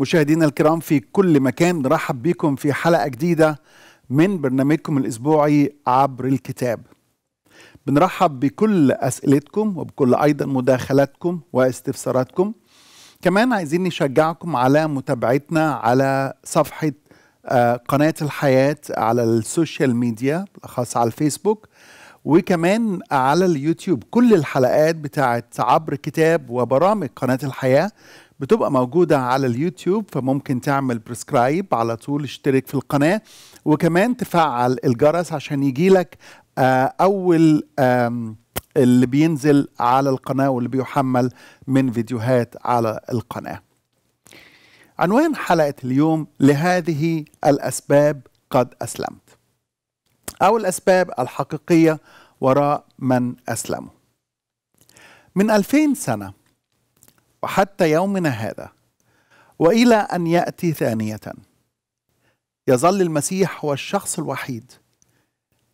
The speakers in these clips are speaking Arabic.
مشاهدينا الكرام في كل مكان نرحب بكم في حلقة جديدة من برنامجكم الأسبوعي عبر الكتاب بنرحب بكل أسئلتكم وبكل أيضا مداخلاتكم واستفساراتكم كمان عايزين نشجعكم على متابعتنا على صفحة آه، قناة الحياة على السوشيال ميديا بالأخص على الفيسبوك وكمان على اليوتيوب كل الحلقات بتاعت عبر كتاب وبرامج قناة الحياة بتبقى موجودة على اليوتيوب فممكن تعمل بريسكرايب على طول اشترك في القناة وكمان تفعل الجرس عشان يجيلك آه، أول اللي بينزل على القناة واللي بيحمل من فيديوهات على القناة عنوان حلقة اليوم لهذه الأسباب قد أسلمت أو الأسباب الحقيقية وراء من أسلموا من 2000 سنة وحتى يومنا هذا والى ان ياتي ثانيه يظل المسيح هو الشخص الوحيد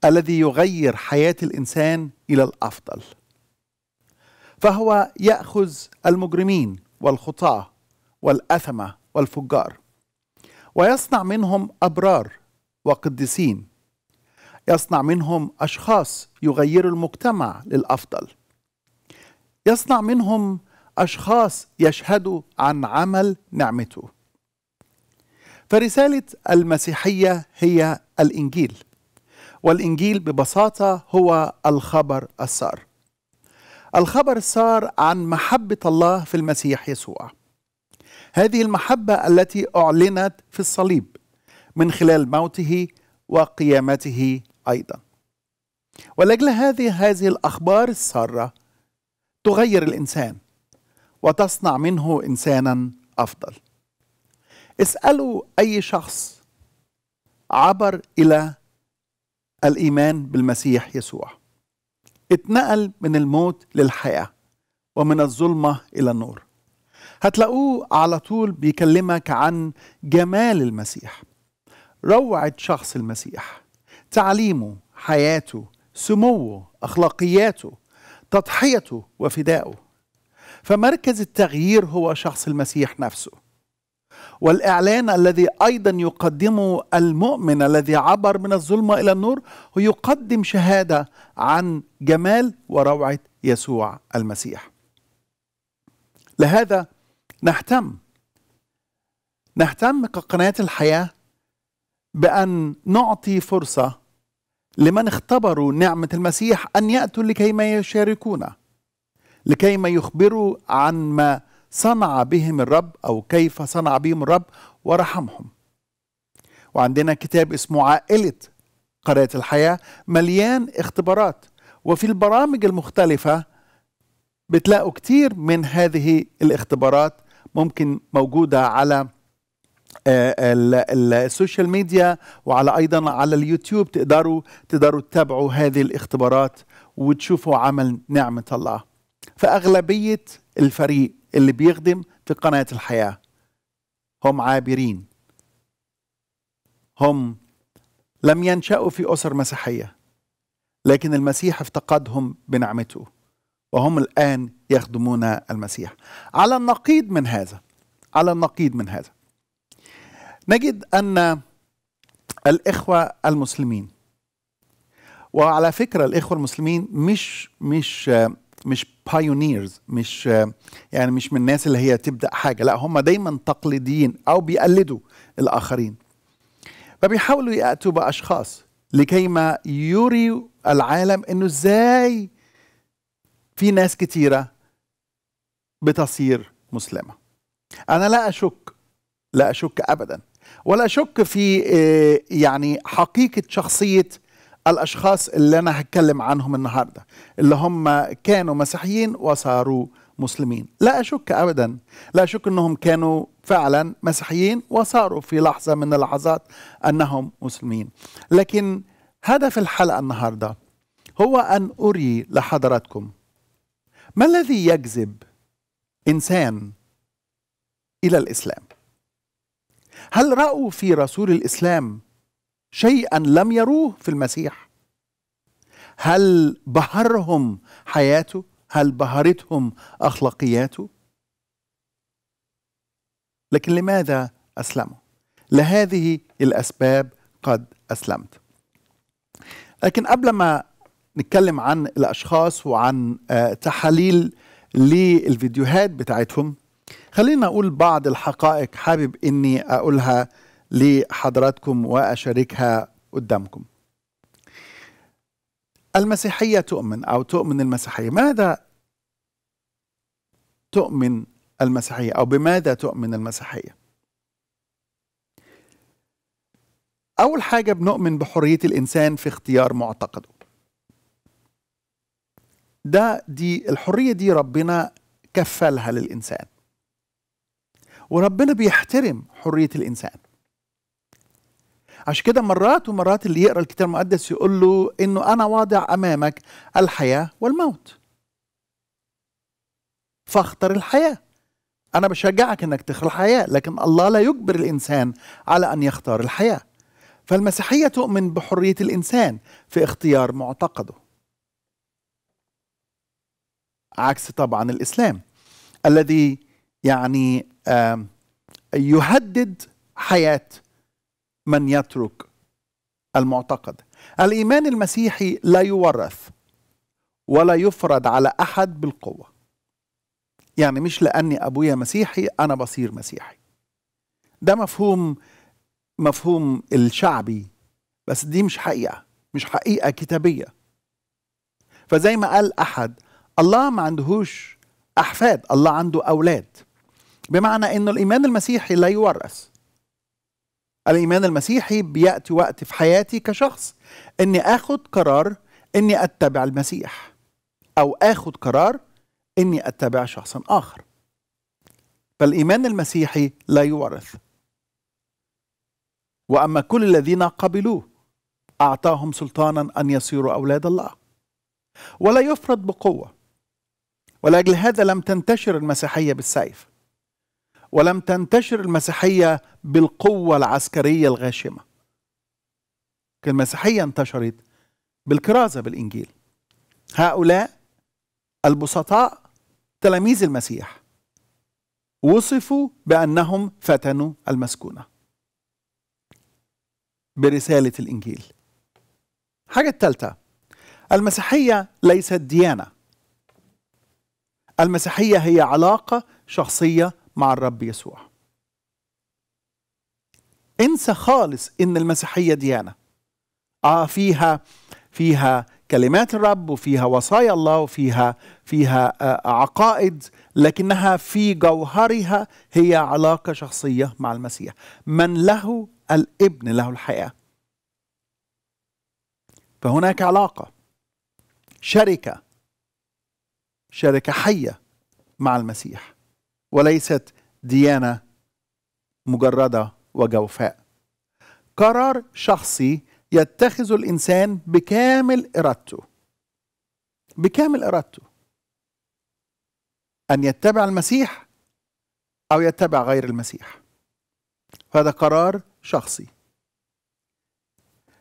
الذي يغير حياه الانسان الى الافضل فهو ياخذ المجرمين والخطاه والاثمه والفجار ويصنع منهم ابرار وقديسين يصنع منهم اشخاص يغيروا المجتمع للافضل يصنع منهم أشخاص يشهدوا عن عمل نعمته فرسالة المسيحية هي الإنجيل والإنجيل ببساطة هو الخبر السار الخبر السار عن محبة الله في المسيح يسوع هذه المحبة التي أعلنت في الصليب من خلال موته وقيامته أيضا ولأجل هذه هذه الأخبار السارة تغير الإنسان وتصنع منه انسانا افضل اسالوا اي شخص عبر الى الايمان بالمسيح يسوع اتنقل من الموت للحياه ومن الظلمه الى النور هتلاقوه على طول بيكلمك عن جمال المسيح روعه شخص المسيح تعليمه حياته سموه اخلاقياته تضحيته وفدائه فمركز التغيير هو شخص المسيح نفسه والإعلان الذي أيضا يقدمه المؤمن الذي عبر من الظلمة إلى النور هو يقدم شهادة عن جمال وروعة يسوع المسيح لهذا نهتم نهتم كقناة الحياة بأن نعطي فرصة لمن اختبروا نعمة المسيح أن يأتوا لكي ما يشاركونا لكيما يخبروا عن ما صنع بهم الرب أو كيف صنع بهم الرب ورحمهم وعندنا كتاب اسمه عائلة قراءة الحياة مليان اختبارات وفي البرامج المختلفة بتلاقوا كتير من هذه الاختبارات ممكن موجودة على آه، السوشيال ميديا وعلى ايضا على اليوتيوب تقدروا تقدروا تتابعوا هذه الاختبارات وتشوفوا عمل نعمه الله فأغلبية الفريق اللي بيخدم في قناة الحياة هم عابرين هم لم ينشأوا في أسر مسيحية لكن المسيح افتقدهم بنعمته وهم الآن يخدمون المسيح على النقيض من هذا على النقيض من هذا نجد أن الإخوة المسلمين وعلى فكرة الإخوة المسلمين مش مش مش بايونيرز مش يعني مش من الناس اللي هي تبدا حاجه لا هم دايما تقليديين او بيقلدوا الاخرين فبيحاولوا ياتوا باشخاص لكيما يري العالم انه ازاي في ناس كتيره بتصير مسلمه انا لا اشك لا اشك ابدا ولا اشك في آه، يعني حقيقه شخصيه الاشخاص اللي انا هتكلم عنهم النهارده اللي هم كانوا مسيحيين وصاروا مسلمين لا اشك ابدا لا اشك انهم كانوا فعلا مسيحيين وصاروا في لحظه من اللحظات انهم مسلمين لكن هدف الحلقه النهارده هو ان اري لحضراتكم ما الذي يجذب انسان الى الاسلام هل راوا في رسول الاسلام شيئا لم يروه في المسيح هل بهرهم حياته هل بهرتهم اخلاقياته لكن لماذا اسلموا لهذه الاسباب قد اسلمت لكن قبل ما نتكلم عن الاشخاص وعن آه، تحاليل للفيديوهات بتاعتهم خلينا اقول بعض الحقائق حابب اني اقولها لحضراتكم واشاركها قدامكم. المسيحيه تؤمن او تؤمن المسيحيه، ماذا تؤمن المسيحيه او بماذا تؤمن المسيحيه؟ اول حاجه بنؤمن بحريه الانسان في اختيار معتقده. ده دي الحريه دي ربنا كفلها للانسان. وربنا بيحترم حريه الانسان. عشان كده مرات ومرات اللي يقرا الكتاب المقدس يقول له انه انا واضع امامك الحياه والموت فاختر الحياه انا بشجعك انك تختار الحياه لكن الله لا يجبر الانسان على ان يختار الحياه فالمسيحيه تؤمن بحريه الانسان في اختيار معتقده عكس طبعا الاسلام الذي يعني يهدد حياه من يترك المعتقد الايمان المسيحي لا يورث ولا يفرض على احد بالقوه يعني مش لاني ابويا مسيحي انا بصير مسيحي ده مفهوم مفهوم الشعبي بس دي مش حقيقه مش حقيقه كتابيه فزي ما قال احد الله ما عندهوش احفاد الله عنده اولاد بمعنى انه الايمان المسيحي لا يورث الايمان المسيحي بياتي وقت في حياتي كشخص اني اخد قرار اني اتبع المسيح او اخد قرار اني اتبع شخصا اخر فالايمان المسيحي لا يورث واما كل الذين قبلوه اعطاهم سلطانا ان يصيروا اولاد الله ولا يفرض بقوه ولاجل هذا لم تنتشر المسيحيه بالسيف ولم تنتشر المسيحية بالقوة العسكرية الغاشمة المسيحية انتشرت بالكرازة بالإنجيل هؤلاء البسطاء تلاميذ المسيح وصفوا بأنهم فتنوا المسكونة برسالة الإنجيل حاجة الثالثة المسيحية ليست ديانة المسيحية هي علاقة شخصية مع الرب يسوع انسى خالص ان المسيحيه ديانه اه فيها فيها كلمات الرب وفيها وصايا الله وفيها فيها آه، عقائد لكنها في جوهرها هي علاقه شخصيه مع المسيح من له الابن له الحياه فهناك علاقه شركه شركه حيه مع المسيح وليست ديانه مجرده وجوفاء قرار شخصي يتخذ الانسان بكامل ارادته بكامل ارادته ان يتبع المسيح او يتبع غير المسيح هذا قرار شخصي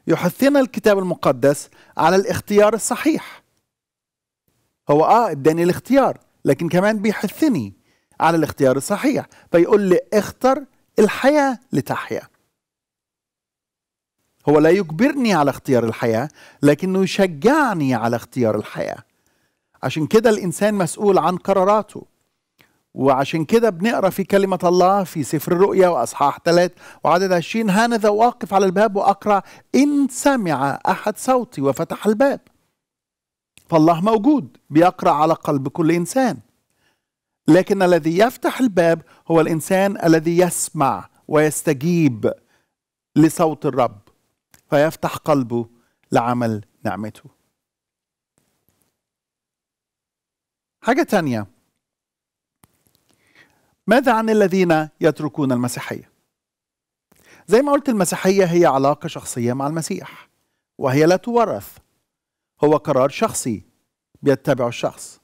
يحثنا الكتاب المقدس على الاختيار الصحيح هو اه اداني الاختيار لكن كمان بيحثني على الاختيار الصحيح فيقول لي اختر الحياة لتحيا هو لا يجبرني على اختيار الحياة لكنه يشجعني على اختيار الحياة عشان كده الإنسان مسؤول عن قراراته وعشان كده بنقرا في كلمة الله في سفر الرؤيا وأصحاح ثلاث وعدد عشرين هانذا واقف على الباب وأقرأ إن سمع أحد صوتي وفتح الباب فالله موجود بيقرأ على قلب كل إنسان لكن الذي يفتح الباب هو الانسان الذي يسمع ويستجيب لصوت الرب فيفتح قلبه لعمل نعمته حاجه تانيه ماذا عن الذين يتركون المسيحيه زي ما قلت المسيحيه هي علاقه شخصيه مع المسيح وهي لا تورث هو قرار شخصي بيتبعه الشخص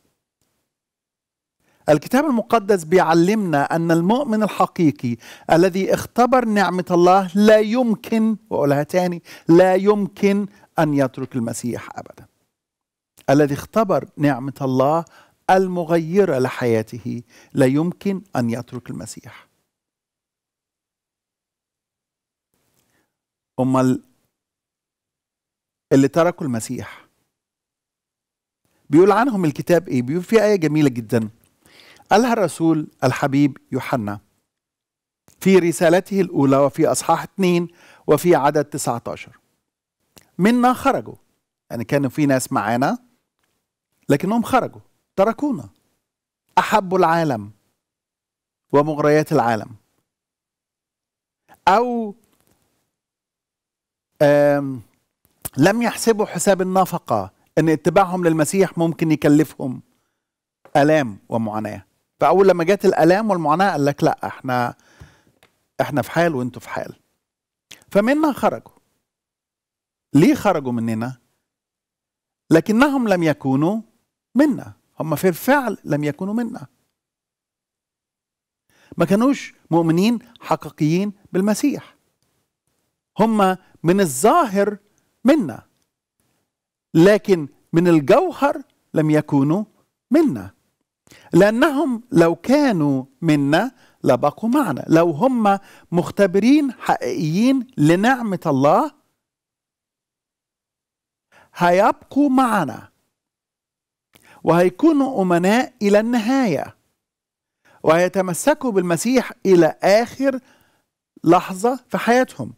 الكتاب المقدس بيعلمنا أن المؤمن الحقيقي الذي اختبر نعمة الله لا يمكن وأقولها تاني لا يمكن أن يترك المسيح أبدا الذي اختبر نعمة الله المغيرة لحياته لا يمكن أن يترك المسيح أمال اللي تركوا المسيح بيقول عنهم الكتاب ايه بيقول في ايه جميله جدا قالها الرسول الحبيب يوحنا في رسالته الأولى وفي أصحاح 2 وفي عدد 19 منا خرجوا يعني كانوا في ناس معانا لكنهم خرجوا تركونا أحبوا العالم ومغريات العالم أو لم يحسبوا حساب النفقة أن اتباعهم للمسيح ممكن يكلفهم آلام ومعاناة فاول لما جت الالام والمعاناه قال لك لا احنا احنا في حال وانتوا في حال فمنا خرجوا ليه خرجوا مننا لكنهم لم يكونوا منا هم في الفعل لم يكونوا منا ما كانوش مؤمنين حقيقيين بالمسيح هم من الظاهر منا لكن من الجوهر لم يكونوا منا لأنهم لو كانوا منا لبقوا معنا لو هم مختبرين حقيقيين لنعمة الله هيبقوا معنا وهيكونوا أمناء إلى النهاية وهيتمسكوا بالمسيح إلى آخر لحظة في حياتهم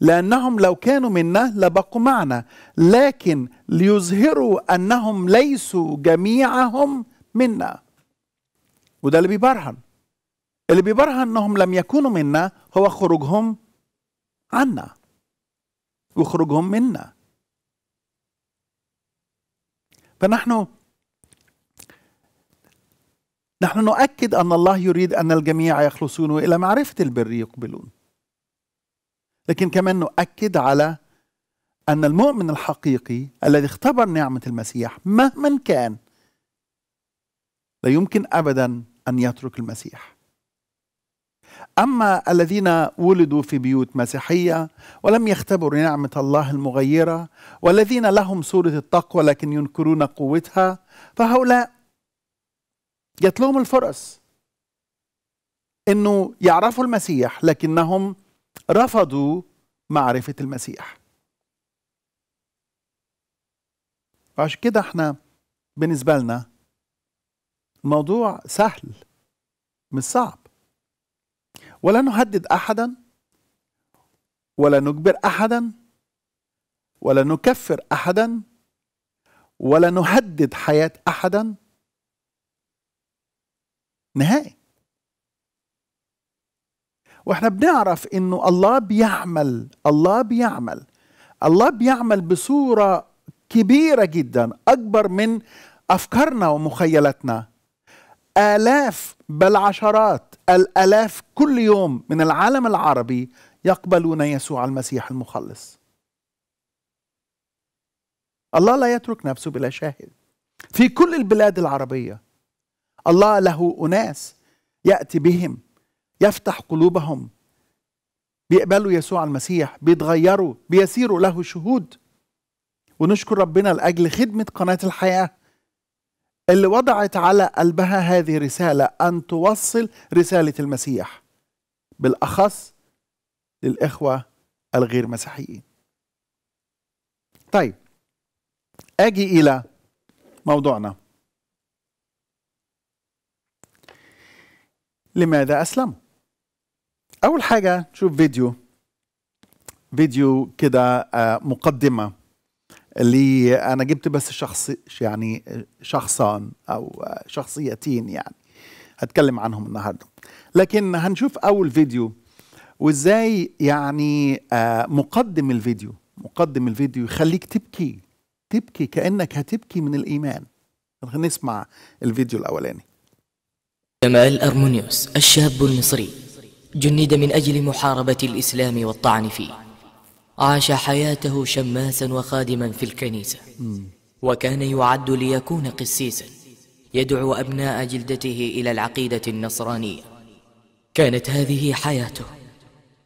لأنهم لو كانوا منا لبقوا معنا لكن ليظهروا أنهم ليسوا جميعهم منا وده اللي بيبرهن اللي بيبرهن انهم لم يكونوا منا هو خروجهم عنا وخروجهم منا فنحن نحن نؤكد ان الله يريد ان الجميع يخلصون الى معرفه البر يقبلون لكن كمان نؤكد على ان المؤمن الحقيقي الذي اختبر نعمه المسيح مهما كان لا يمكن ابدا ان يترك المسيح اما الذين ولدوا في بيوت مسيحيه ولم يختبروا نعمه الله المغيره والذين لهم صوره التقوى لكن ينكرون قوتها فهؤلاء جات لهم الفرص انه يعرفوا المسيح لكنهم رفضوا معرفه المسيح وعشان كده احنا بالنسبه لنا موضوع سهل مش صعب ولا نهدد احدا ولا نجبر احدا ولا نكفر احدا ولا نهدد حياه احدا نهائي واحنا بنعرف انه الله بيعمل الله بيعمل الله بيعمل بصوره كبيره جدا اكبر من افكارنا ومخيلتنا آلاف بل عشرات الآلاف كل يوم من العالم العربي يقبلون يسوع المسيح المخلص الله لا يترك نفسه بلا شاهد في كل البلاد العربية الله له أناس يأتي بهم يفتح قلوبهم بيقبلوا يسوع المسيح بيتغيروا بيسيروا له شهود ونشكر ربنا لأجل خدمة قناة الحياة اللي وضعت على قلبها هذه الرسالة أن توصل رسالة المسيح بالأخص للإخوة الغير مسيحيين طيب أجي إلى موضوعنا لماذا أسلموا أول حاجة شوف فيديو فيديو كده آه، مقدمة اللي انا جبت بس شخص يعني شخصان او شخصيتين يعني هتكلم عنهم النهارده لكن هنشوف اول فيديو وازاي يعني آه، مقدم الفيديو مقدم الفيديو يخليك تبكي تبكي كانك هتبكي من الايمان نسمع الفيديو الاولاني جمال أرمونيوس الشاب المصري جند من أجل محاربة الإسلام والطعن فيه عاش حياته شماسا وخادما في الكنيسة وكان يعد ليكون قسيسا يدعو أبناء جلدته إلى العقيدة النصرانية كانت هذه حياته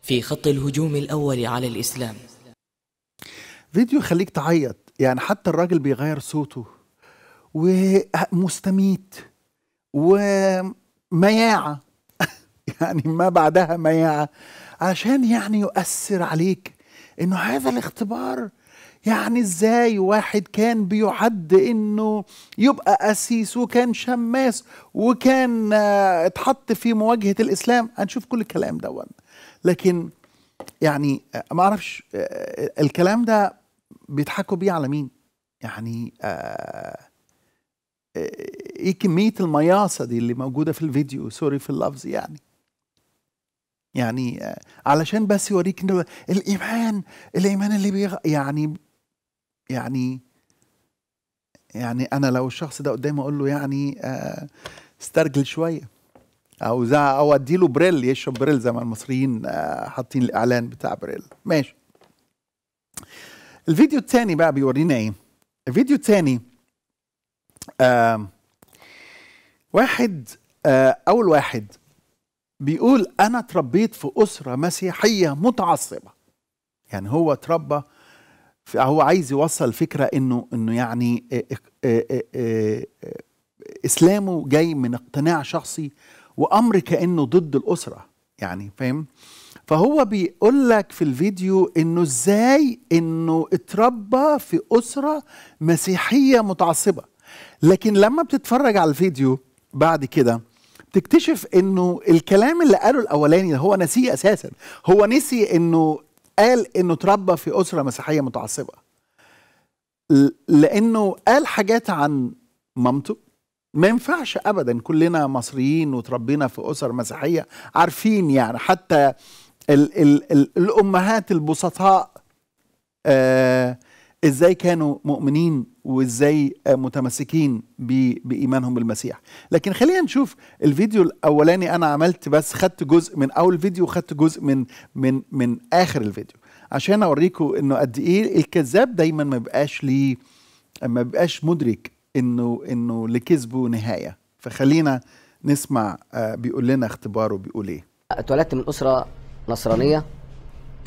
في خط الهجوم الأول على الإسلام فيديو يخليك تعيط يعني حتى الراجل بيغير صوته ومستميت ومياعة يعني ما بعدها مياعة عشان يعني يؤثر عليك انه هذا الاختبار يعني ازاي واحد كان بيعد انه يبقى قسيس وكان شماس وكان آه، اتحط في مواجهه الاسلام هنشوف كل الكلام ده لكن يعني آه، ما اعرفش آه، الكلام ده بيضحكوا بيه على مين يعني ايه كميه المياصه دي اللي موجوده في الفيديو سوري في اللفظ يعني يعني علشان بس يوريك انه الايمان الايمان اللي بيغ... يعني يعني يعني انا لو الشخص ده قدامي اقول له يعني آه، استرجل شويه او زع او له بريل يشرب بريل زي ما المصريين آه، حاطين الاعلان بتاع بريل ماشي الفيديو الثاني بقى بيورينا ايه الفيديو الثاني آه واحد آه اول واحد بيقول أنا اتربيت في أسرة مسيحية متعصبة يعني هو اتربى هو عايز يوصل فكرة إنه إنه يعني آه، آه، آه، إسلامه جاي من اقتناع شخصي وأمر كأنه ضد الأسرة يعني فاهم؟ فهو بيقول لك في الفيديو انه ازاي انه اتربى في اسره مسيحيه متعصبه لكن لما بتتفرج على الفيديو بعد كده تكتشف انه الكلام اللي قاله الاولاني هو نسيه اساسا هو نسي انه قال انه اتربى في اسره مسيحيه متعصبه لانه قال حاجات عن مامته ما ينفعش ابدا كلنا مصريين وتربينا في اسر مسيحيه عارفين يعني حتى الـ الـ الـ الامهات البسطاء آه ازاي كانوا مؤمنين وازاي آه، متمسكين بايمانهم بالمسيح لكن خلينا نشوف الفيديو الاولاني انا عملت بس خدت جزء من اول فيديو وخدت جزء من من من اخر الفيديو عشان اوريكم انه قد ايه الكذاب دايما ما بيبقاش ليه ما بيبقاش مدرك انه انه لكذبه نهايه فخلينا نسمع آه، بيقول لنا اختباره بيقول ايه اتولدت من اسره نصرانيه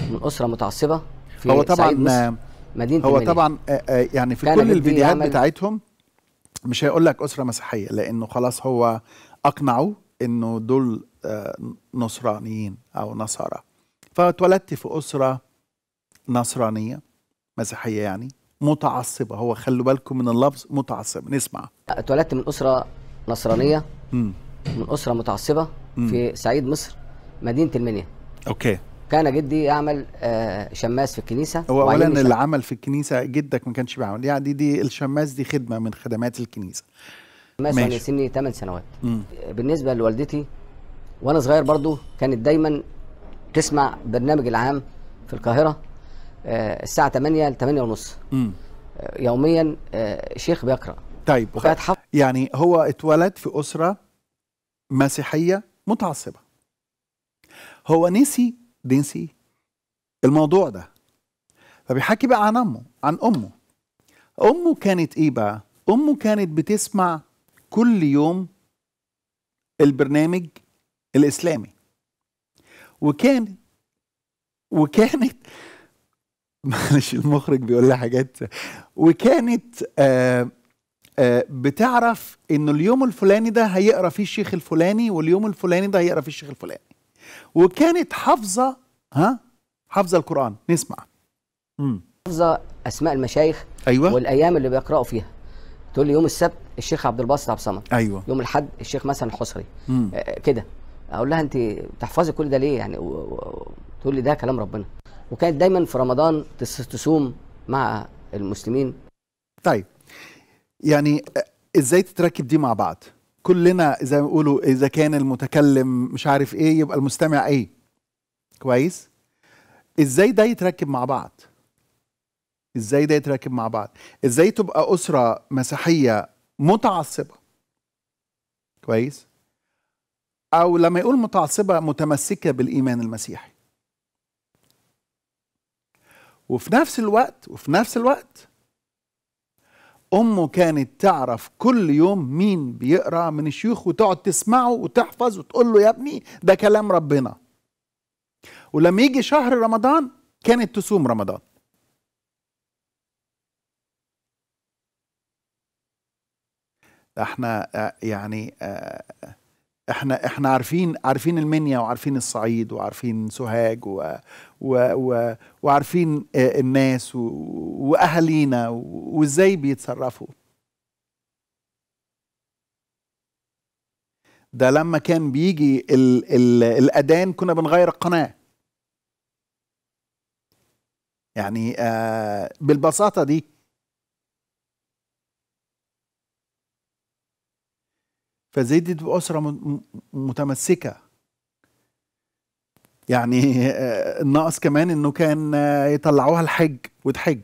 من اسره متعصبه في هو طبعا مدينه هو طبعا آه، آه، يعني في كل الفيديوهات بتاعتهم مش هيقول لك اسره مسيحيه لانه خلاص هو اقنعوا انه دول آه، نصرانيين او نصارى فاتولدت في اسره نصرانيه مسيحيه يعني متعصبه هو خلوا بالكم من اللفظ متعصب نسمع اتولدت من اسره نصرانيه من اسره متعصبه في صعيد مصر مدينه المنيا اوكي كان جدي يعمل آه، شماس في الكنيسه هو اولا اللي عمل في الكنيسه جدك ما كانش بيعمل يعني دي, دي الشماس دي خدمه من خدمات الكنيسه شماس وانا يعني سني 8 سنوات مم. بالنسبه لوالدتي وانا صغير برضو كانت دايما تسمع برنامج العام في القاهره آه، الساعه 8 ل 8 ونص آه، يوميا شيخ بيقرا طيب يعني هو اتولد في اسره مسيحيه متعصبه هو نسي ننسي الموضوع ده فبيحكي بقى عن امه عن امه امه كانت ايه بقى امه كانت بتسمع كل يوم البرنامج الاسلامي وكان وكانت معلش المخرج بيقول لي حاجات وكانت آآ آه، آآ آه، بتعرف انه اليوم الفلاني ده هيقرا فيه الشيخ الفلاني واليوم الفلاني ده هيقرا فيه الشيخ الفلاني وكانت حافظه ها حافظه القران نسمع امم حافظه اسماء المشايخ ايوه والايام اللي بيقراوا فيها تقول لي يوم السبت الشيخ عبد الباسط عبد الصمد ايوه يوم الاحد الشيخ مثلا الحصري آه، كده اقول لها انت بتحفظي كل ده ليه يعني تقول لي ده كلام ربنا وكانت دايما في رمضان تصوم مع المسلمين طيب يعني آه، ازاي تتركب دي مع بعض كلنا زي ما بيقولوا اذا كان المتكلم مش عارف ايه يبقى المستمع ايه كويس ازاي ده يتركب مع بعض ازاي ده يتركب مع بعض ازاي تبقى اسره مسيحيه متعصبه كويس او لما يقول متعصبه متمسكه بالايمان المسيحي وفي نفس الوقت وفي نفس الوقت امه كانت تعرف كل يوم مين بيقرا من الشيوخ وتقعد تسمعه وتحفظ وتقول له يا ابني ده كلام ربنا ولما يجي شهر رمضان كانت تصوم رمضان ده احنا آه، يعني آه احنا احنا عارفين عارفين المنيا وعارفين الصعيد وعارفين سوهاج و و و وعارفين الناس و واهالينا وازاي بيتصرفوا ده لما كان بيجي ال ال الاذان كنا بنغير القناه يعني آه بالبساطه دي فازاي دي تبقى اسره متمسكه يعني آه، الناقص كمان انه كان يطلعوها الحج وتحج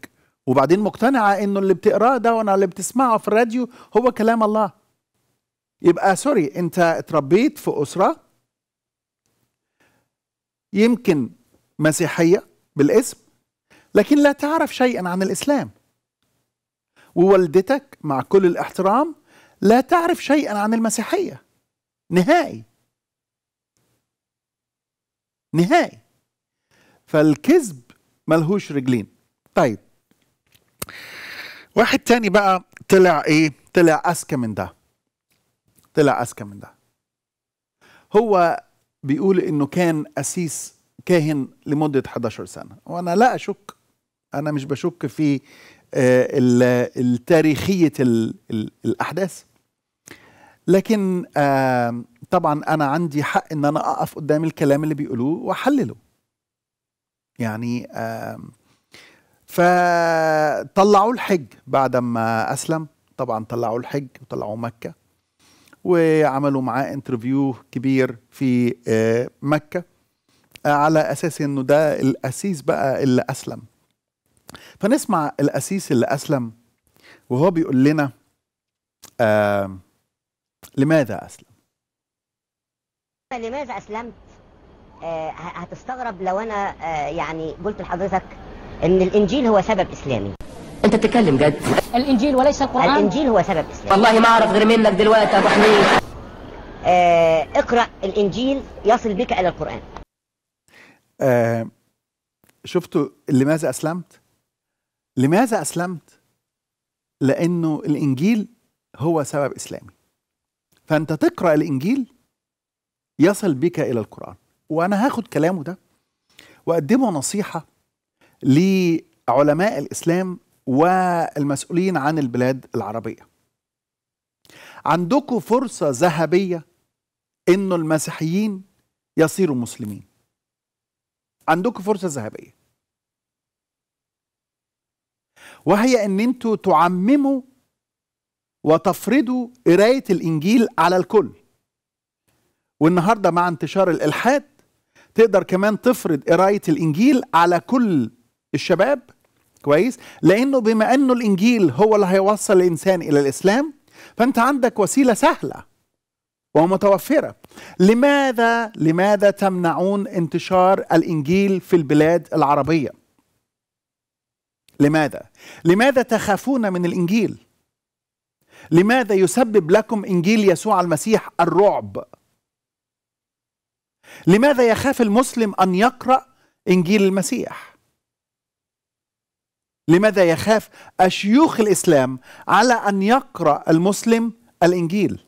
وبعدين مقتنعه انه اللي بتقراه ده وانا اللي بتسمعه في الراديو هو كلام الله يبقى سوري انت اتربيت في اسره يمكن مسيحيه بالاسم لكن لا تعرف شيئا عن الاسلام ووالدتك مع كل الاحترام لا تعرف شيئا عن المسيحية نهائي نهائي فالكذب ملهوش رجلين طيب واحد تاني بقى طلع ايه طلع اذكى من ده طلع اذكى من ده هو بيقول انه كان اسيس كاهن لمده 11 سنه وانا لا اشك انا مش بشك في آه، التاريخيه الاحداث لكن طبعا انا عندي حق ان انا اقف قدام الكلام اللي بيقولوه واحلله يعني فطلعوا الحج بعد ما اسلم طبعا طلعوا الحج وطلعوا مكه وعملوا معاه انترفيو كبير في مكه على اساس انه ده الاسيس بقى اللي اسلم فنسمع الاسيس اللي اسلم وهو بيقول لنا آه لماذا أسلم؟ لماذا أسلمت؟ آه هتستغرب لو أنا آه يعني قلت لحضرتك إن الإنجيل هو سبب إسلامي أنت بتتكلم جد الإنجيل وليس القرآن الإنجيل هو سبب إسلامي والله ما أعرف غير منك دلوقتي يا أبو حميد آه اقرأ الإنجيل يصل بك إلى القرآن آه شفتوا لماذا أسلمت؟ لماذا أسلمت؟ لأنه الإنجيل هو سبب إسلامي فأنت تقرأ الإنجيل يصل بك إلى القرآن وأنا هاخد كلامه ده وأقدمه نصيحة لعلماء الإسلام والمسؤولين عن البلاد العربية عندكم فرصة ذهبية إنه المسيحيين يصيروا مسلمين عندكم فرصة ذهبية وهي ان انتوا تعمموا وتفرضوا قراية الإنجيل على الكل والنهاردة مع انتشار الإلحاد تقدر كمان تفرض قراية الإنجيل على كل الشباب كويس لأنه بما أنه الإنجيل هو اللي هيوصل الإنسان إلى الإسلام فأنت عندك وسيلة سهلة ومتوفرة لماذا لماذا تمنعون انتشار الإنجيل في البلاد العربية لماذا لماذا تخافون من الإنجيل لماذا يسبب لكم انجيل يسوع المسيح الرعب لماذا يخاف المسلم ان يقرا انجيل المسيح لماذا يخاف اشيوخ الاسلام على ان يقرا المسلم الانجيل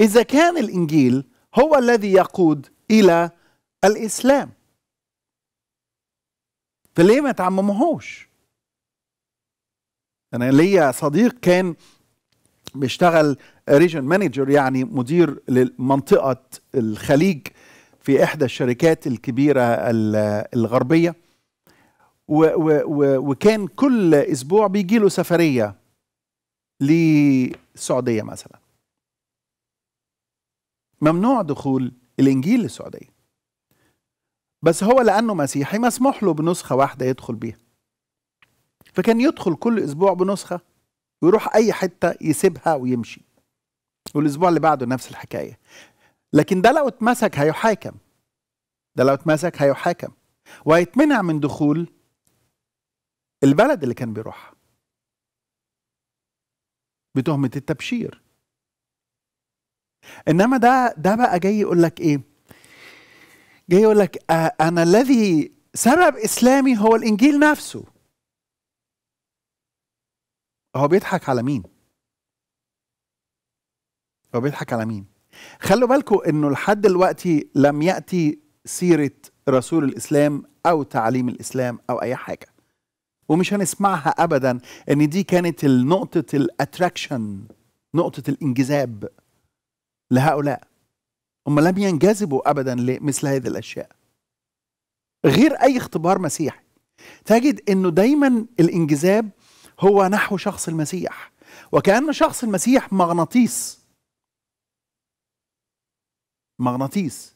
اذا كان الانجيل هو الذي يقود الى الاسلام فليه ما تعممهوش انا ليا صديق كان بيشتغل ريجن مانجر يعني مدير لمنطقه الخليج في احدى الشركات الكبيره الغربيه و و و وكان كل اسبوع بيجي له سفريه للسعوديه مثلا ممنوع دخول الانجيل للسعوديه بس هو لانه مسيحي مسموح له بنسخه واحده يدخل بيها فكان يدخل كل اسبوع بنسخه ويروح اي حته يسيبها ويمشي والاسبوع اللي بعده نفس الحكايه لكن ده لو اتمسك هيحاكم ده لو اتمسك هيحاكم وهيتمنع من دخول البلد اللي كان بيروحها بتهمة التبشير انما ده ده بقى جاي يقول لك ايه جاي يقول لك آه، انا الذي سبب اسلامي هو الانجيل نفسه هو بيضحك على مين هو بيضحك على مين خلوا بالكم انه لحد دلوقتي لم ياتي سيره رسول الاسلام او تعليم الاسلام او اي حاجه ومش هنسمعها ابدا ان دي كانت نقطه الاتراكشن نقطه الانجذاب لهؤلاء هم لم ينجذبوا ابدا لمثل هذه الاشياء غير اي اختبار مسيحي تجد انه دايما الانجذاب هو نحو شخص المسيح وكأن شخص المسيح مغناطيس مغناطيس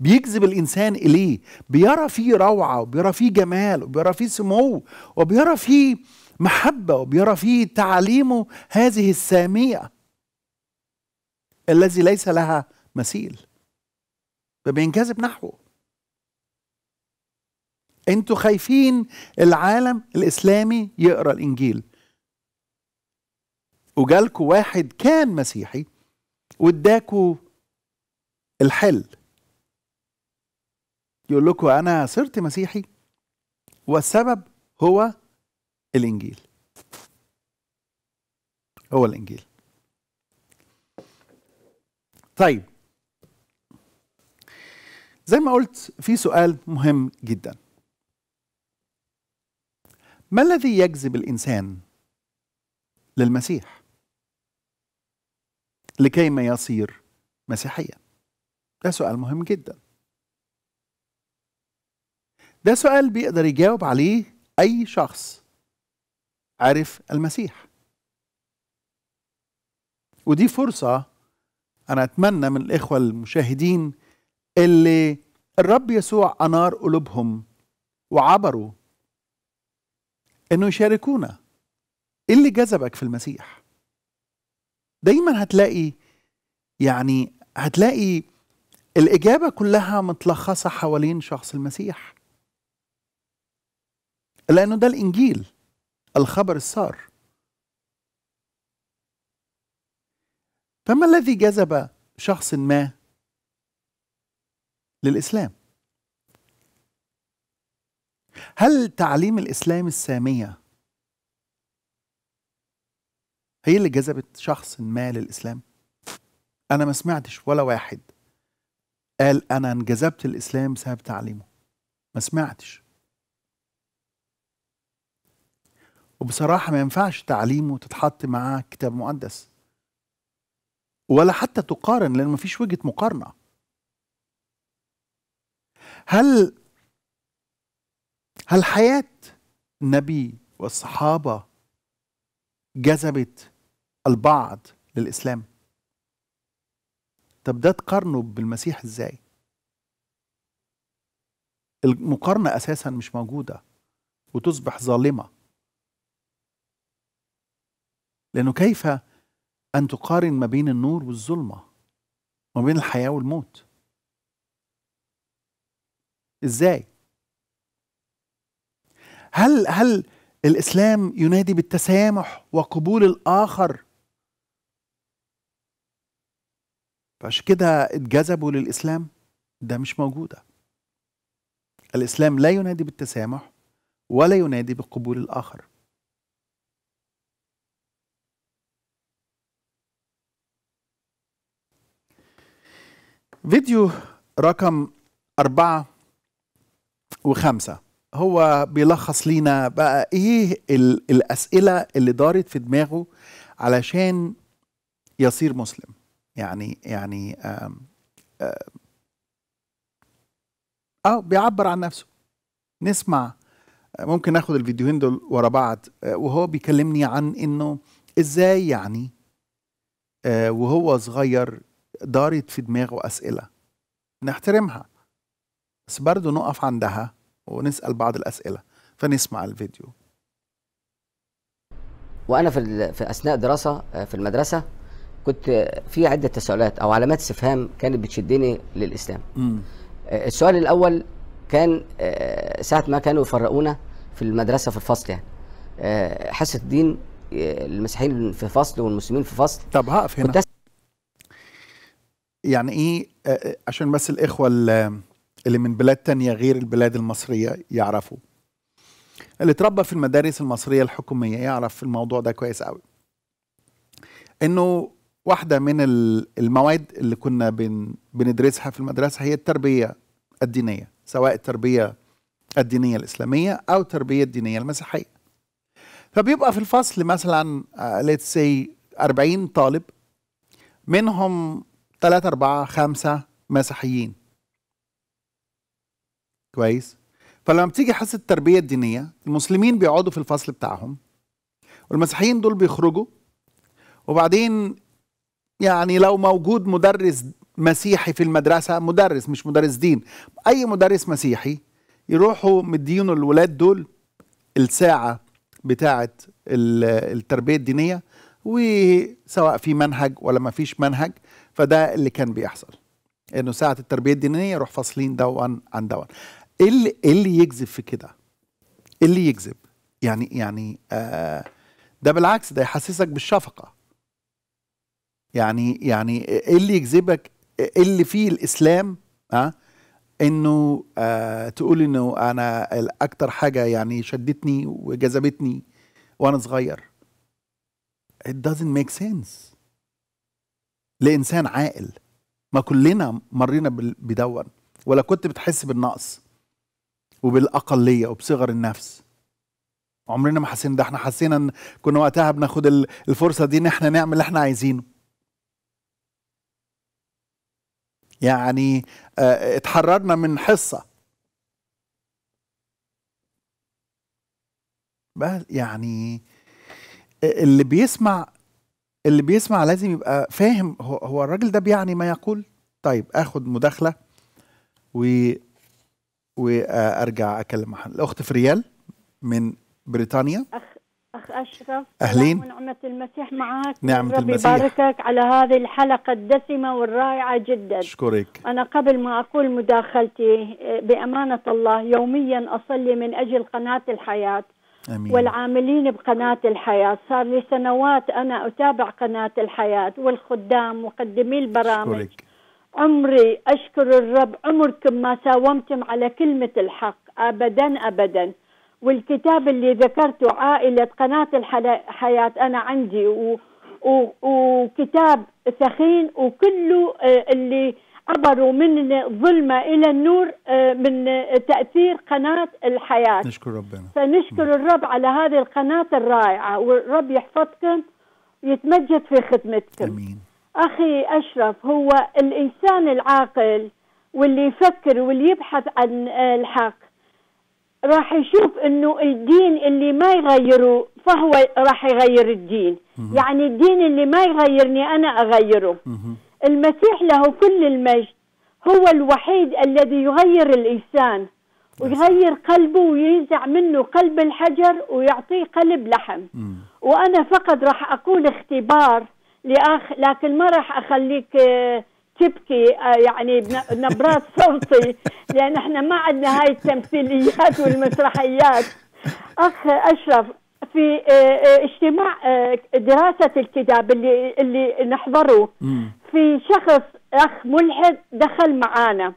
بيجذب الإنسان إليه بيرى فيه روعة وبيرى فيه جمال وبيرى فيه سمو وبيرى فيه محبة وبيرى فيه تعاليمه هذه السامية الذي ليس لها مثيل فبينجذب نحوه انتوا خايفين العالم الاسلامي يقرا الانجيل وجالكوا واحد كان مسيحي واداكوا الحل يقول لكم انا صرت مسيحي والسبب هو الانجيل هو الانجيل طيب زي ما قلت في سؤال مهم جدا ما الذي يجذب الانسان للمسيح لكي ما يصير مسيحيا ده سؤال مهم جدا ده سؤال بيقدر يجاوب عليه اي شخص عرف المسيح ودي فرصه انا اتمنى من الاخوه المشاهدين اللي الرب يسوع انار قلوبهم وعبروا انه يشاركونا ايه اللي جذبك في المسيح دايما هتلاقي يعني هتلاقي الاجابه كلها متلخصه حوالين شخص المسيح لانه ده الانجيل الخبر السار فما الذي جذب شخص ما للاسلام هل تعليم الإسلام السامية هي اللي جذبت شخص ما للإسلام؟ أنا ما سمعتش ولا واحد قال أنا انجذبت الإسلام بسبب تعليمه ما سمعتش وبصراحة ما ينفعش تعليمه تتحط مع كتاب مقدس ولا حتى تقارن لأن مفيش وجهة مقارنة هل هل حياة النبي والصحابة جذبت البعض للإسلام طب ده تقارنه بالمسيح إزاي المقارنة أساسا مش موجودة وتصبح ظالمة لأنه كيف أن تقارن ما بين النور والظلمة ما بين الحياة والموت إزاي هل هل الاسلام ينادي بالتسامح وقبول الاخر فعشان كده اتجذبوا للاسلام ده مش موجوده الاسلام لا ينادي بالتسامح ولا ينادي بقبول الاخر فيديو رقم أربعة وخمسة هو بيلخص لينا بقى ايه الاسئله اللي دارت في دماغه علشان يصير مسلم يعني يعني اه, آه, اه بيعبر عن نفسه نسمع ممكن ناخد الفيديوهين دول ورا بعض آه، وهو بيكلمني عن انه ازاي يعني آه، وهو صغير دارت في دماغه اسئله نحترمها بس برضه نقف عندها ونسأل بعض الأسئلة فنسمع الفيديو وأنا في, في أثناء دراسة آه، في المدرسة كنت آه، في عدة تساؤلات أو علامات استفهام كانت بتشدني للإسلام م. آه، السؤال الأول كان ساعة ما كانوا يفرقونا في المدرسة في الفصل يعني حصة الدين المسيحيين في فصل والمسلمين في فصل طب هقف هنا يعني ايه عشان بس الاخوه اللي من بلاد تانية غير البلاد المصرية يعرفوا اللي اتربى في المدارس المصرية الحكومية يعرف في الموضوع ده كويس قوي انه واحدة من المواد اللي كنا بن بندرسها في المدرسة هي التربية الدينية سواء التربية الدينية الإسلامية أو التربية الدينية المسيحية فبيبقى في الفصل مثلا ليتس سي 40 طالب منهم 3 4 5 مسيحيين كويس فلما بتيجي حصه التربيه الدينيه المسلمين بيقعدوا في الفصل بتاعهم والمسيحيين دول بيخرجوا وبعدين يعني لو موجود مدرس مسيحي في المدرسه مدرس مش مدرس دين اي مدرس مسيحي يروحوا مدينه الولاد دول الساعه بتاعه التربيه الدينيه وسواء في منهج ولا ما فيش منهج فده اللي كان بيحصل انه ساعه التربيه الدينيه يروح فاصلين دوا عن دوا ايه اللي ايه اللي يجذب في كده؟ ايه اللي يجذب؟ يعني يعني آه ده بالعكس ده يحسسك بالشفقه. يعني يعني ايه اللي يجذبك؟ ايه اللي فيه الاسلام ها؟ آه انه آه تقول انه انا اكتر حاجه يعني شدتني وجذبتني وانا صغير. It doesn't make sense. لانسان عاقل ما كلنا مرينا بدون ولا كنت بتحس بالنقص وبالاقليه وبصغر النفس عمرنا ما حسينا ده احنا حسينا ان كنا وقتها بناخد الفرصه دي ان احنا نعمل اللي احنا عايزينه يعني اه اتحررنا من حصه بس يعني آه، اللي بيسمع اللي بيسمع لازم يبقى فاهم هو, هو الراجل ده بيعني ما يقول طيب اخد مداخله و وارجع اكلم حد الاخت فريال من بريطانيا أخ أخ أشرف أهلين ونعمة المسيح معك نعمة ربي المسيح يباركك على هذه الحلقة الدسمة والرائعة جدا أشكرك أنا قبل ما أقول مداخلتي بأمانة الله يوميا أصلي من أجل قناة الحياة أمين. والعاملين بقناة الحياة صار لي سنوات أنا أتابع قناة الحياة والخدام مقدمي البرامج أشكرك. عمري أشكر الرب عمركم ما ساومتم على كلمة الحق أبدا أبدا والكتاب اللي ذكرته عائلة قناة الحياة أنا عندي و و وكتاب ثخين وكله آه، اللي عبروا من الظلمة إلى النور آه، من تأثير قناة الحياة نشكر ربنا فنشكر نعم. الرب على هذه القناة الرائعة والرب يحفظكم يتمجد في خدمتكم أمين اخي اشرف هو الانسان العاقل واللي يفكر واللي يبحث عن الحق راح يشوف انه الدين اللي ما يغيره فهو راح يغير الدين مه. يعني الدين اللي ما يغيرني انا اغيره مه. المسيح له كل المجد هو الوحيد الذي يغير الانسان ويغير قلبه وينزع منه قلب الحجر ويعطيه قلب لحم مه. وانا فقط راح اقول اختبار لأخ لكن ما راح أخليك آه، تبكي آه، يعني بنبرات صوتي لأن إحنا ما عندنا هاي التمثيليات والمسرحيات أخ أشرف في آه، اجتماع دراسة الكتاب اللي اللي نحضره في شخص أخ ملحد دخل معانا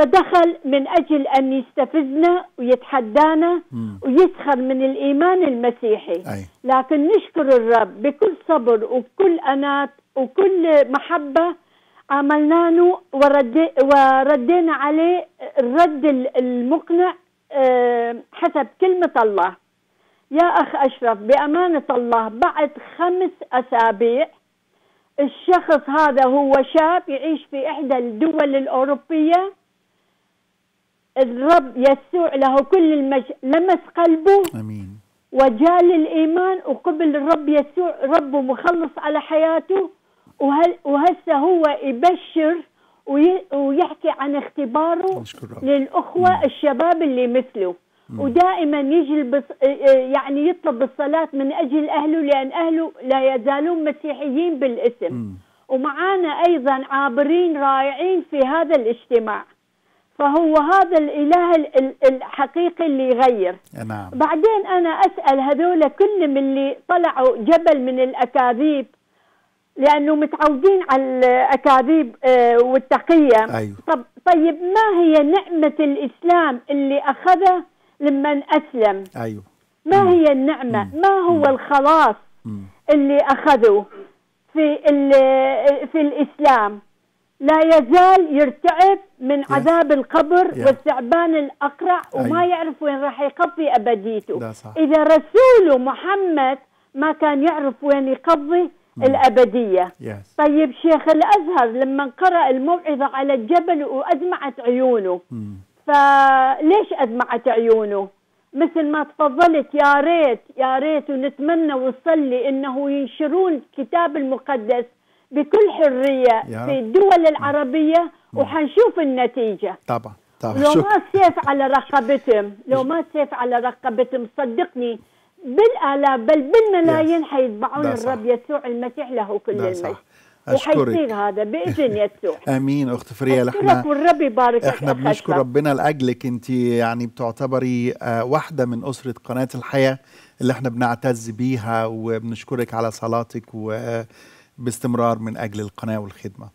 فدخل من أجل أن يستفزنا ويتحدانا ويسخر من الإيمان المسيحي أي. لكن نشكر الرب بكل صبر وبكل أنات وكل محبة عملنا له وردي وردينا عليه الرد المقنع آه، حسب كلمة الله يا أخ أشرف بأمانة الله بعد خمس أسابيع الشخص هذا هو شاب يعيش في إحدى الدول الأوروبية الرب يسوع له كل المج... لمس قلبه امين وجاء للايمان وقبل الرب يسوع ربه مخلص على حياته وهل... وهسه هو يبشر وي... ويحكي عن اختباره للاخوه مم. الشباب اللي مثله مم. ودائما يجي يعني يطلب الصلاه من اجل اهله لان اهله لا يزالون مسيحيين بالاسم مم. ومعانا ايضا عابرين رائعين في هذا الاجتماع فهو هذا الاله الحقيقي اللي يغير نعم. بعدين انا اسال هذول كل من اللي طلعوا جبل من الاكاذيب لانه متعودين على الاكاذيب آه، والتقيه أيوه. طب طيب ما هي نعمه الاسلام اللي اخذه لمن اسلم ايوه ما مم. هي النعمه مم. ما هو الخلاص مم. اللي اخذوه في في الاسلام لا يزال يرتعب من yeah. عذاب القبر yeah. والثعبان الأقرع وما وما أيوه. يعرف وين راح يقضي أبديته إذا رسوله محمد ما كان يعرف وين يقضي mm. الأبدية yes. طيب شيخ الأزهر لما قرأ الموعظة على الجبل وأدمعت عيونه mm. فليش أدمعت عيونه مثل ما تفضلت يا ريت يا ريت ونتمنى ونصلي انه ينشرون الكتاب المقدس بكل حريه في الدول العربيه وحنشوف النتيجه طبعا طبعا لو ما سيف على رقبتهم لو ما سيف على رقبتهم صدقني بالالاف بل بالملايين حيتبعون الرب يسوع المسيح له كل المجد أشكرك هذا باذن يسوع امين اخت فريال احنا والرب يباركك احنا بنشكر ربنا لاجلك انت يعني بتعتبري آه، واحده من اسره قناه الحياه اللي احنا بنعتز بيها وبنشكرك على صلاتك و آه، باستمرار من أجل القناة والخدمة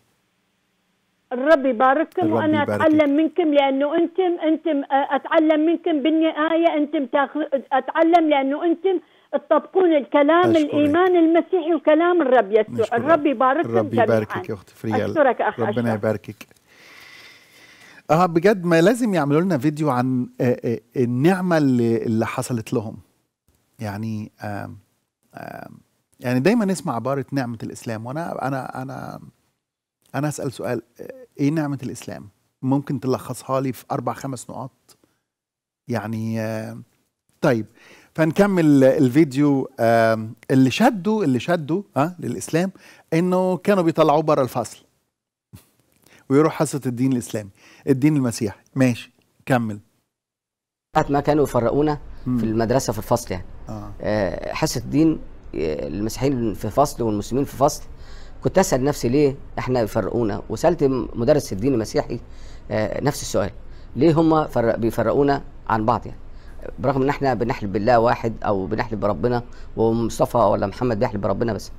الرب يبارككم وأنا أتعلم منكم لأنه أنتم أنتم أتعلم منكم بالنهاية أنتم تأخذ أتعلم لأنه أنتم تطبقون الكلام أشكرك. الايمان المسيحي وكلام الرب يسوع الرب يبارككم الرب يباركك يا اختي فريال ربنا يباركك اه بجد ما لازم يعملوا لنا فيديو عن آه، آه، النعمه اللي, اللي حصلت لهم يعني آم آم يعني دايما نسمع عباره نعمه الاسلام وانا انا انا انا اسال سؤال ايه نعمه الاسلام ممكن تلخصها لي في اربع خمس نقاط يعني طيب فنكمل الفيديو اللي شدوا اللي شدوا ها آه، للاسلام انه كانوا بيطلعوه بره الفصل ويروح حصه الدين الاسلامي الدين المسيحي ماشي كمل ما كانوا يفرقونا في المدرسه في الفصل يعني آه. آه، حصه الدين المسيحيين في فصل والمسلمين في فصل كنت اسال نفسي ليه احنا بيفرقونا وسالت مدرس الدين المسيحي آه، نفس السؤال ليه هم بيفرقونا عن بعض يعني برغم ان احنا بنحلف بالله واحد او بنحلف بربنا ومصطفى ولا محمد بيحلف بربنا بس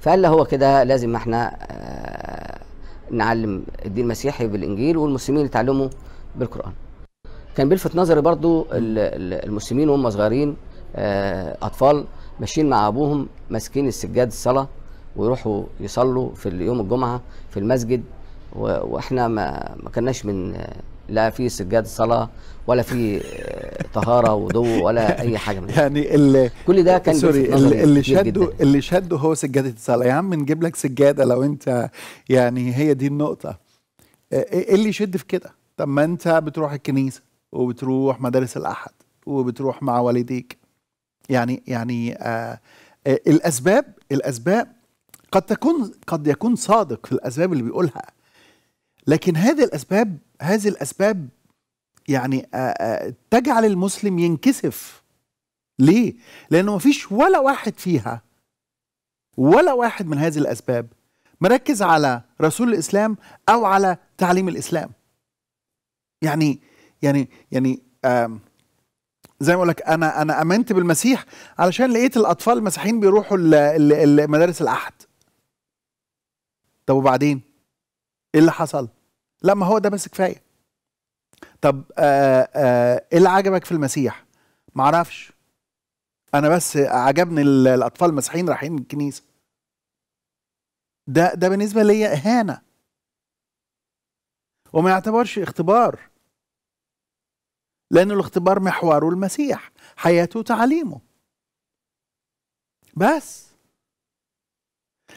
فقال هو كده لازم احنا آه، نعلم الدين المسيحي بالانجيل والمسلمين يتعلموا بالقران كان بيلفت نظري برضو المسلمين وهم صغيرين آه، اطفال ماشيين مع ابوهم ماسكين السجاد الصلاه ويروحوا يصلوا في يوم الجمعه في المسجد واحنا ما ما كناش من لا في سجاد صلاه ولا في آه، طهاره وضوء ولا اي حاجه من يعني اللي كل ده كان سوري اللي, اللي شده اللي شده هو سجاده الصلاه يا عم نجيب لك سجاده لو انت يعني هي دي النقطه آه، إيه-, ايه اللي يشد في كده طب ما انت بتروح الكنيسه وبتروح مدارس الاحد وبتروح مع والديك يعني يعني آه،, آه الاسباب الاسباب قد تكون قد يكون صادق في الاسباب اللي بيقولها لكن هذه الاسباب هذه الاسباب يعني آه آه تجعل المسلم ينكسف ليه لانه ما فيش ولا واحد فيها ولا واحد من هذه الاسباب مركز على رسول الاسلام او على تعليم الاسلام يعني يعني يعني آه زي ما اقول لك انا انا امنت بالمسيح علشان لقيت الاطفال المسيحيين بيروحوا مدارس الاحد طب وبعدين ايه اللي حصل لا ما هو ده بس كفايه طب آآ آه، آآ آه، ايه اللي عجبك في المسيح ما اعرفش انا بس عجبني الاطفال المسيحيين رايحين الكنيسه ده ده بالنسبه ليا اهانه وما يعتبرش اختبار لأن الاختبار محوره المسيح حياته وتعاليمه بس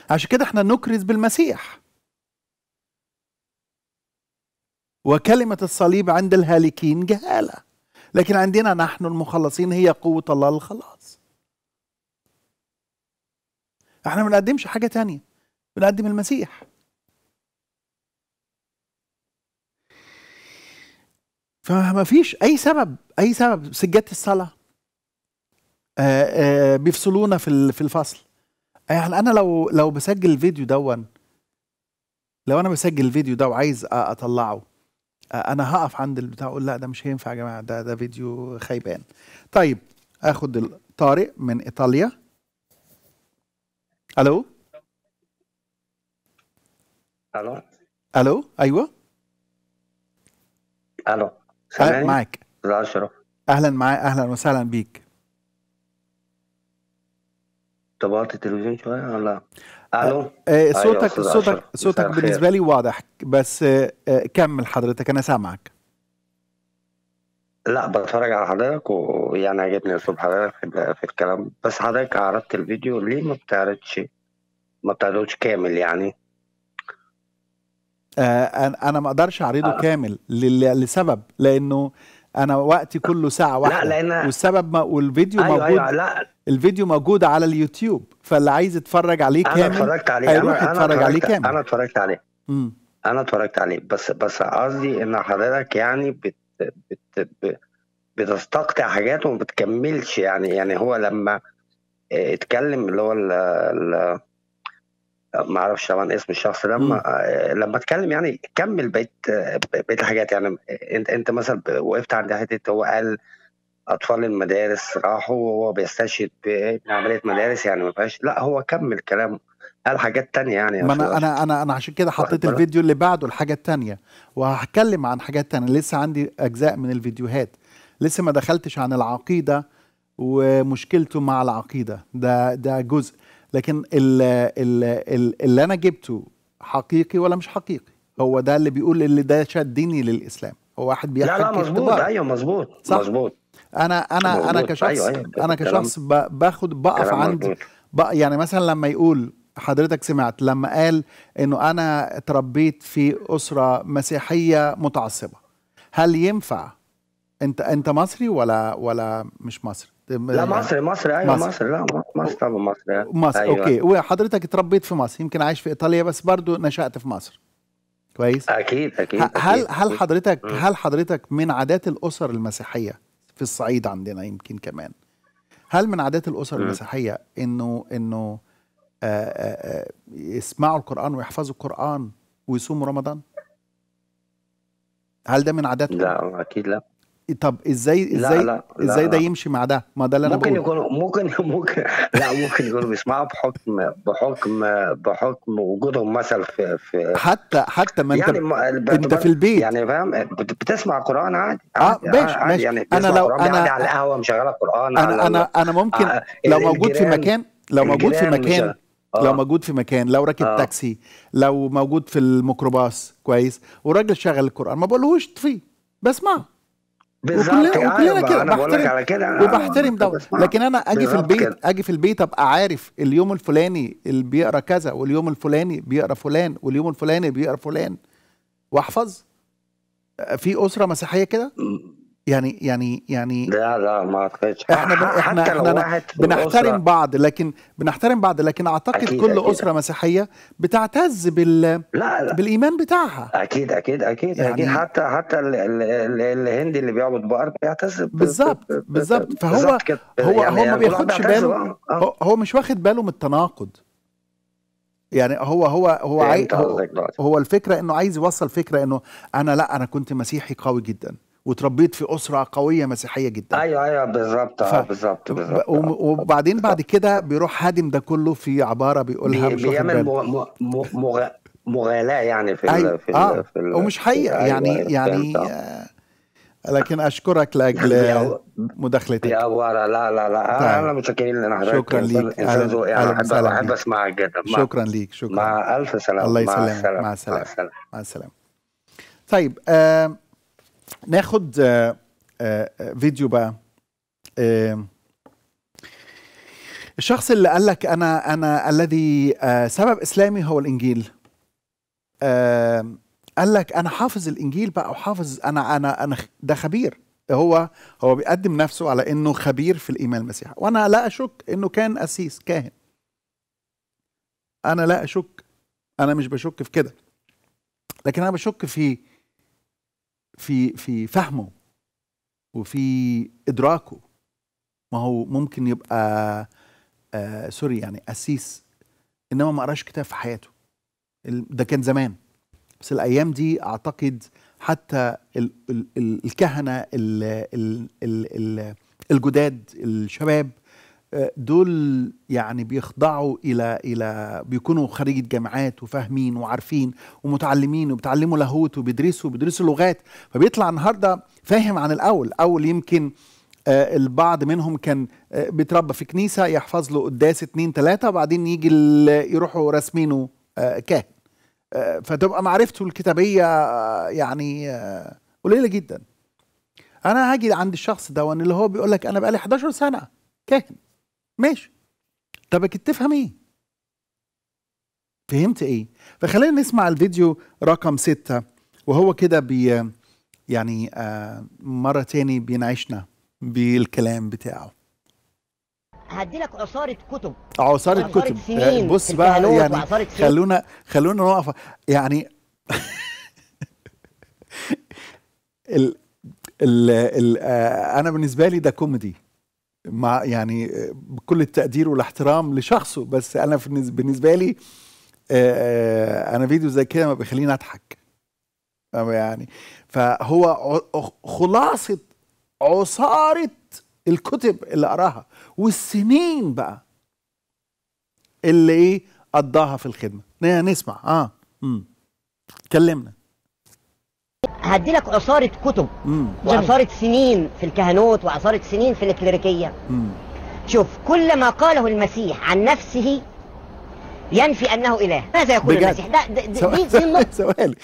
عشان كده احنا نكرز بالمسيح وكلمة الصليب عند الهالكين جهالة لكن عندنا نحن المخلصين هي قوة الله للخلاص احنا ما بنقدمش حاجة تانية بنقدم المسيح فما فيش اي سبب اي سبب سجاده الصلاه آآ آه، آآ آه، بيفصلونا في في الفصل يعني انا لو لو بسجل الفيديو دون لو انا بسجل الفيديو ده وعايز اطلعه انا هقف عند البتاع اقول لا ده مش هينفع يا جماعه ده ده فيديو خيبان طيب اخد طارق من ايطاليا الو الو الو ايوه الو أه، سامعني؟ معاك اشرف اهلا معاك اهلا وسهلا بيك طبعت التلفزيون شويه ولا أه، الو آه صوتك أيوة صوتك صوتك بالنسبه لي واضح بس أه،, آه كمل حضرتك انا سامعك لا بتفرج على حضرتك ويعني عجبني اسلوب حضرتك في الكلام بس حضرتك عرضت الفيديو ليه ما بتعرضش ما بتعرضش كامل يعني آه، انا ما اقدرش اعرضه آه. كامل لسبب لانه انا وقتي كله ساعه واحده لا لأن... والسبب ما والفيديو أيوة, أيوة، موجود أيوة لا الفيديو موجود على اليوتيوب فاللي عايز يتفرج عليه كامل انا اتفرجت عليه أنا يتفرج أنا عليه كامل انا اتفرجت عليه امم انا اتفرجت عليه بس بس قصدي ان حضرتك يعني بت بت بتستقطع حاجات وما بتكملش يعني يعني هو لما اتكلم اللي هو ال ما اعرفش طبعا اسم الشخص ده لما آه، لما اتكلم يعني كمل بقيه آه، بقيه الحاجات يعني انت انت مثلا وقفت عند حته هو قال اطفال المدارس راحوا وهو بيستشهد بعمليه مدارس يعني ما فيهاش لا هو كمل كلامه قال حاجات تانية يعني ما انا انا انا انا عشان كده حطيت الفيديو اللي بعده الحاجه التانية وهتكلم عن حاجات تانية لسه عندي اجزاء من الفيديوهات لسه ما دخلتش عن العقيده ومشكلته مع العقيده ده ده جزء لكن اللي, اللي انا جبته حقيقي ولا مش حقيقي هو ده اللي بيقول اللي ده شدني للاسلام هو واحد بيحكي لا لا مظبوط ايوه مظبوط مظبوط انا انا مزبوط. انا كشخص أيوة أيوة. انا كشخص باخد بقف عند بق يعني مثلا لما يقول حضرتك سمعت لما قال انه انا اتربيت في اسره مسيحيه متعصبه هل ينفع انت انت مصري ولا ولا مش مصري لا مصري مصري ايوه مصري, لا مصر أيوة، طبعا مصري مصر أيوة. اوكي وحضرتك اتربيت في مصر يمكن عايش في ايطاليا بس برضو نشأت في مصر كويس اكيد اكيد هل أكيد. هل حضرتك م. هل حضرتك من عادات الاسر المسيحيه في الصعيد عندنا يمكن كمان هل من عادات الاسر م. المسيحيه انه انه آه، آه، آه، يسمعوا القران ويحفظوا القران ويصوموا رمضان هل ده من عاداتهم؟ لا اكيد لا طب ازاي ازاي لا لا لا ازاي ده لا. يمشي مع ده ما ده اللي انا ممكن يكون يكونوا ممكن ممكن لا ممكن يكونوا بيسمعوا بحكم بحكم بحكم وجودهم مثلا في في حتى حتى ما انت يعني انت في البيت يعني فاهم بتسمع قران عادي, اه ماشي ماشي يعني انا لو يعني انا على القهوه مشغله قران انا انا انا ممكن آه لو موجود في مكان لو موجود في مكان آه. لو موجود في مكان لو راكب آه. تاكسي لو موجود في الميكروباص كويس وراجل شغل القران ما بقولهوش اطفيه بسمعه بالظبط وكلنا, وكلنا أيوة، كده انا بحترم على كده وبحترم ده لكن انا اجي في البيت كده. اجي في البيت ابقى عارف اليوم الفلاني اللي بيقرا كذا واليوم الفلاني بيقرا فلان واليوم الفلاني بيقرا فلان واحفظ في اسره مسيحيه كده يعني يعني يعني لا لا ما اعتقدش احنا بن احنا حتى لو احنا بنحترم بعض لكن بنحترم بعض لكن اعتقد أكيد كل أكيد اسره مسيحيه بتعتز بال لا لا بالايمان بتاعها اكيد اكيد اكيد يعني اكيد حتى حتى ال ال ال الهندي اللي بيعبد بقر بيعتز بالظبط بالظبط فهو هو يعني هو ما يعني بياخدش باله آه. هو, هو مش واخد باله من التناقض يعني هو هو هو عاي... هو, هو الفكره انه عايز يوصل فكره انه انا لا انا كنت مسيحي قوي جدا وتربيت في اسره قويه مسيحيه جدا ايوه ايوه بالظبط آه، ف... بالظبط بالظبط آه. وبعدين بعد كده بيروح هادم ده كله في عباره بيقولها بي... بيعمل مغ... مغ... مغالاه يعني في أيوة. ال... في, آه. ال... في ال... ومش حقيقه أيوة يعني أيوة يعني آه، لكن اشكرك لاجل مداخلتك يا ورا لا لا لا طيب. انا متشكرين ان حضرتك شكرا ليك انا يعني. احب احب اسمعك جدا شكرا ليك شكرا مع الف سلامه الله يسلمك مع السلامه مع السلامه مع السلامه طيب آه ناخد آآ آه، آآ آه، آه، فيديو بقى الشخص اللي قال لك انا انا الذي سبب اسلامي هو الانجيل قال لك انا حافظ الانجيل بقى وحافظ انا انا انا ده خبير هو هو بيقدم نفسه على انه خبير في الايمان المسيحي وانا لا اشك انه كان قسيس كاهن انا لا اشك انا مش بشك في كده لكن انا بشك في في في فهمه وفي ادراكه ما هو ممكن يبقى آه سوري يعني قسيس انما ما قراش كتاب في حياته ده كان زمان بس الايام دي اعتقد حتى الـ الـ الكهنه الـ الـ الـ الجداد الشباب دول يعني بيخضعوا الى الى بيكونوا خريجه جامعات وفاهمين وعارفين ومتعلمين وبيتعلموا لاهوت وبيدرسوا بيدرسوا لغات فبيطلع النهارده فاهم عن الاول اول يمكن آه، البعض منهم كان آه، بيتربى في كنيسه يحفظ له قداس اتنين ثلاثه وبعدين يجي يروحوا راسمينه آه، كاهن فتبقى معرفته الكتابيه يعني قليله جدا انا هاجي عند الشخص ده اللي هو بيقول لك انا بقالي 11 سنه كاهن ماشي طب تفهم ايه فهمت ايه فخلينا نسمع الفيديو رقم ستة وهو كده بي يعني آه مرة تاني بينعشنا بالكلام بتاعه هدي لك عصارة كتب عصارة, عصارة كتب سنين بص بقى يعني خلونا خلونا نقف يعني ال ال ال آه انا بالنسبه لي ده كوميدي مع يعني آه، بكل التقدير والاحترام لشخصه بس انا بالنسبه لي آه، آه، انا فيديو زي كده ما بيخليني اضحك يعني فهو خلاصه عصاره الكتب اللي قراها والسنين بقى اللي ايه قضاها في الخدمه نسمع اه امم اتكلمنا هدي لك عصارة كتب وعصارة سنين في الكهنوت وعصارة سنين في الكليريكية شوف كل ما قاله المسيح عن نفسه ينفي أنه إله ماذا يقول بجد. المسيح ده, ده, سوال دي سؤال سؤال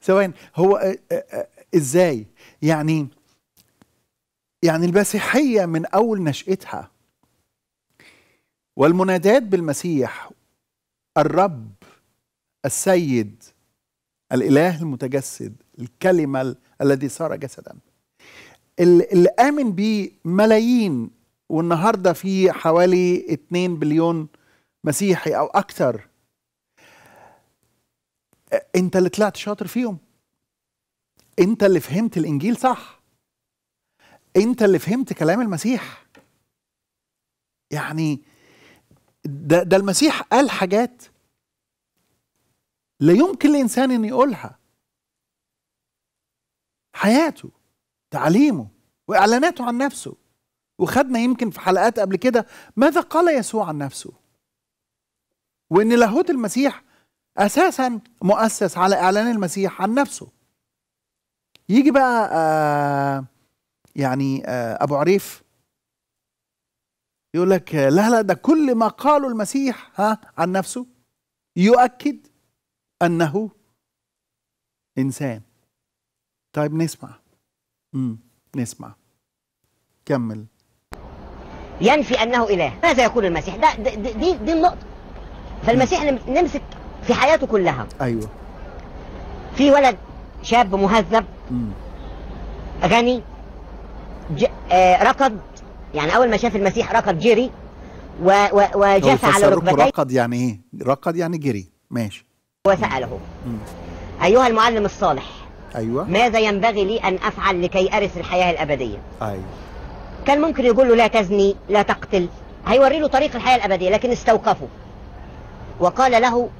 سؤال هو إزاي يعني يعني المسيحية من أول نشأتها والمنادات بالمسيح الرب السيد الإله المتجسد الكلمة الذي صار جسدا اللي آمن بيه ملايين والنهاردة في حوالي 2 بليون مسيحي أو أكثر أنت اللي طلعت شاطر فيهم أنت اللي فهمت الإنجيل صح أنت اللي فهمت كلام المسيح يعني ده, ده المسيح قال حاجات لا يمكن لإنسان أن يقولها حياته تعليمه واعلاناته عن نفسه وخدنا يمكن في حلقات قبل كده ماذا قال يسوع عن نفسه وان لاهوت المسيح اساسا مؤسس على اعلان المسيح عن نفسه يجي بقى آه يعني آه ابو عريف يقول لك لا لا ده كل ما قاله المسيح ها عن نفسه يؤكد انه انسان طيب نسمع امم نسمع كمل ينفي انه اله ماذا يقول المسيح ده, دي دي النقطه فالمسيح نمسك في حياته كلها ايوه في ولد شاب مهذب مم. غني ج... آه ركض يعني اول ما شاف المسيح ركض جري و... و... وجف على ركبتيه ركض يعني ايه ركض يعني جري ماشي وساله مم. ايها المعلم الصالح أيوة. ماذا ينبغي لي أن أفعل لكي أرث الحياة الأبدية أيوة. كان ممكن يقول له لا تزني لا تقتل هيوري له طريق الحياة الأبدية لكن استوقفه وقال له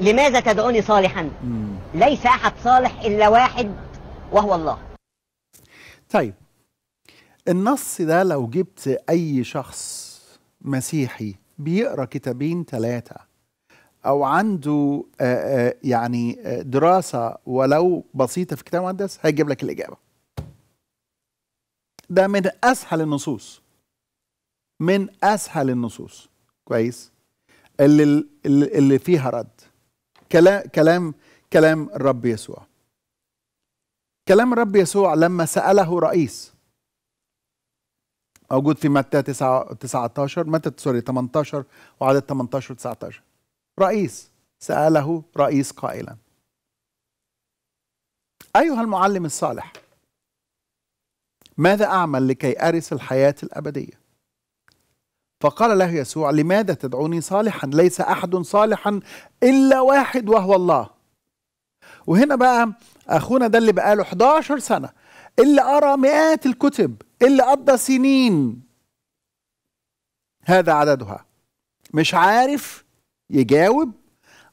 لماذا تدعوني صالحا مم. ليس أحد صالح إلا واحد وهو الله طيب النص ده لو جبت أي شخص مسيحي بيقرأ كتابين ثلاثة او عنده آه، آه، يعني آه، دراسه ولو بسيطه في كتاب مقدس هيجيب لك الاجابه ده من اسهل النصوص من اسهل النصوص كويس اللي اللي فيها رد كلام كلام كلام الرب يسوع كلام الرب يسوع لما ساله رئيس موجود في متى 19 متى سوري 18 وعدد 18 19 رئيس سأله رئيس قائلا أيها المعلم الصالح ماذا أعمل لكي أرث الحياة الأبدية فقال له يسوع لماذا تدعوني صالحا ليس أحد صالحا إلا واحد وهو الله وهنا بقى أخونا ده اللي بقاله 11 سنة اللي قرأ مئات الكتب اللي قضى سنين هذا عددها مش عارف يجاوب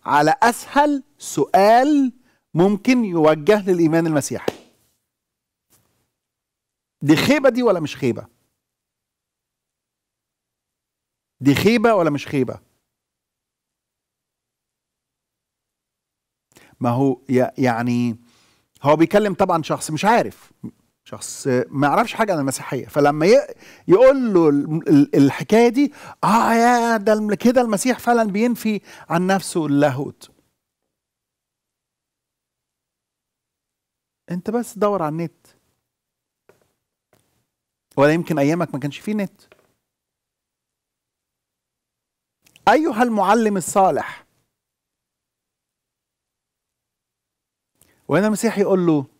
على أسهل سؤال ممكن يوجه للإيمان المسيحي دي خيبة دي ولا مش خيبة دي خيبة ولا مش خيبة ما هو يعني هو بيكلم طبعا شخص مش عارف شخص ما يعرفش حاجه عن المسيحيه فلما يقول له الحكايه دي اه يا ده كده المسيح فعلا بينفي عن نفسه اللاهوت انت بس دور على النت ولا يمكن ايامك ما كانش فيه نت ايها المعلم الصالح وهنا المسيح يقول له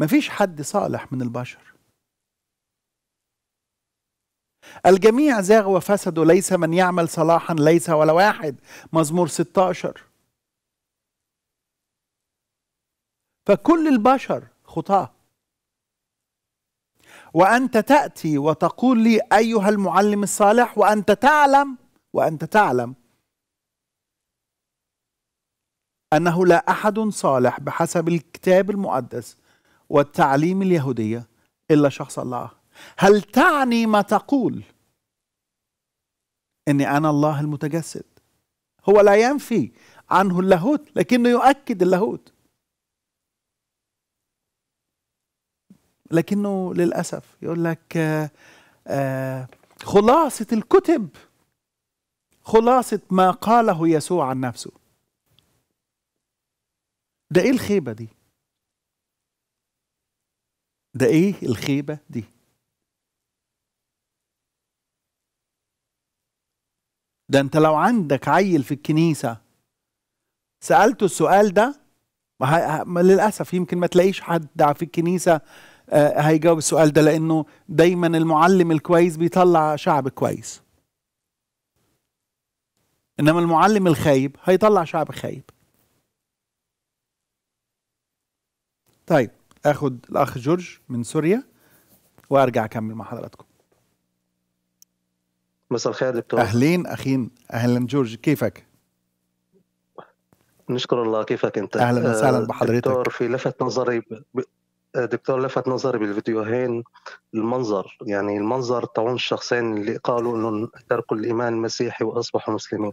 ما فيش حد صالح من البشر الجميع زاغ وفسد ليس من يعمل صلاحا ليس ولا واحد مزمور 16 فكل البشر خطاه وأنت تأتي وتقول لي أيها المعلم الصالح وأنت تعلم وأنت تعلم أنه لا أحد صالح بحسب الكتاب المقدس والتعليم اليهودية إلا شخص الله هل تعني ما تقول أني أنا الله المتجسد هو لا ينفي عنه اللاهوت لكنه يؤكد اللاهوت لكنه للأسف يقول لك آه، آه، خلاصة الكتب خلاصة ما قاله يسوع عن نفسه ده ايه الخيبة دي ده ايه الخيبه دي ده انت لو عندك عيل في الكنيسه سالته السؤال ده للاسف يمكن ما تلاقيش حد في الكنيسه آه، هيجاوب السؤال ده لانه دايما المعلم الكويس بيطلع شعب كويس انما المعلم الخايب هيطلع شعب خايب طيب اخد الاخ جورج من سوريا وارجع اكمل مع حضراتكم مساء الخير دكتور اهلين اخين اهلا جورج كيفك نشكر الله كيفك انت اهلا وسهلا آه، بحضرتك دكتور في لفت نظري ب... دكتور لفت نظري بالفيديوهين المنظر يعني المنظر تعون الشخصين اللي قالوا انهم تركوا الايمان المسيحي واصبحوا مسلمين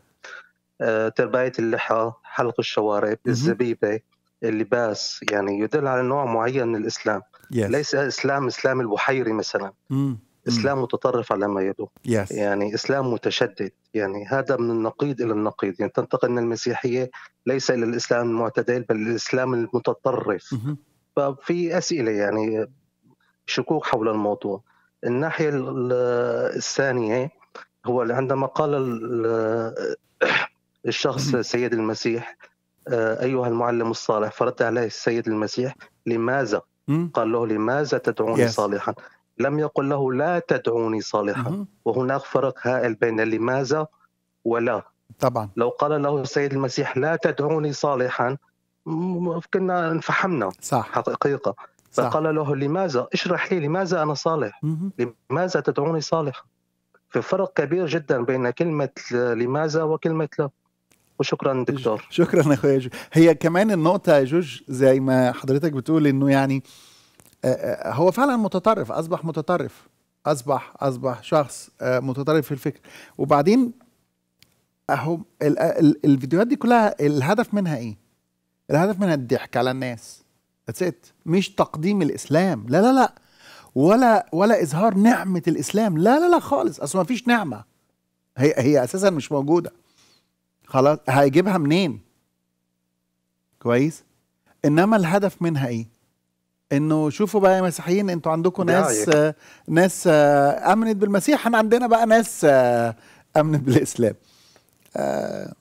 آه، ترباية اللحى حلق الشوارب الزبيبة اللباس يعني يدل على نوع معين من الاسلام yes. ليس اسلام اسلام البحيري مثلا mm. mm. اسلام متطرف على ما يبدو yes. يعني اسلام متشدد يعني هذا من النقيض الى النقيض يعني تنتقل من المسيحيه ليس الى الاسلام المعتدل بل الاسلام المتطرف mm-hmm. ففي اسئله يعني شكوك حول الموضوع الناحيه الثانيه هو عندما قال الشخص mm-hmm. سيد المسيح آه، أيها المعلم الصالح فرد عليه السيد المسيح لماذا قال له لماذا تدعوني yes. صالحا لم يقل له لا تدعوني صالحا mm -hmm. وهناك فرق هائل بين لماذا ولا طبعا لو قال له السيد المسيح لا تدعوني صالحا كنا انفحمنا صح حقيقة فقال له لماذا اشرح لي لماذا أنا صالح mm -hmm. لماذا تدعوني صالحا في فرق كبير جدا بين كلمة لماذا وكلمة لا وشكرا دكتور شكرا اخويا جوج هي كمان النقطه يا جوج زي ما حضرتك بتقول انه يعني آه، آه، هو فعلا متطرف اصبح متطرف اصبح اصبح شخص آه، متطرف في الفكر وبعدين اهو الفيديوهات دي كلها الهدف منها ايه الهدف منها الضحك على الناس اتس مش تقديم الاسلام لا لا لا ولا ولا اظهار نعمه الاسلام لا لا لا خالص اصل ما فيش نعمه هي هي اساسا مش موجوده خلاص هيجيبها منين كويس انما الهدف منها ايه انه شوفوا بقى يا مسيحيين انتوا عندكم ناس آه ناس آه امنت بالمسيح احنا عندنا بقى ناس آه امنت بالاسلام آه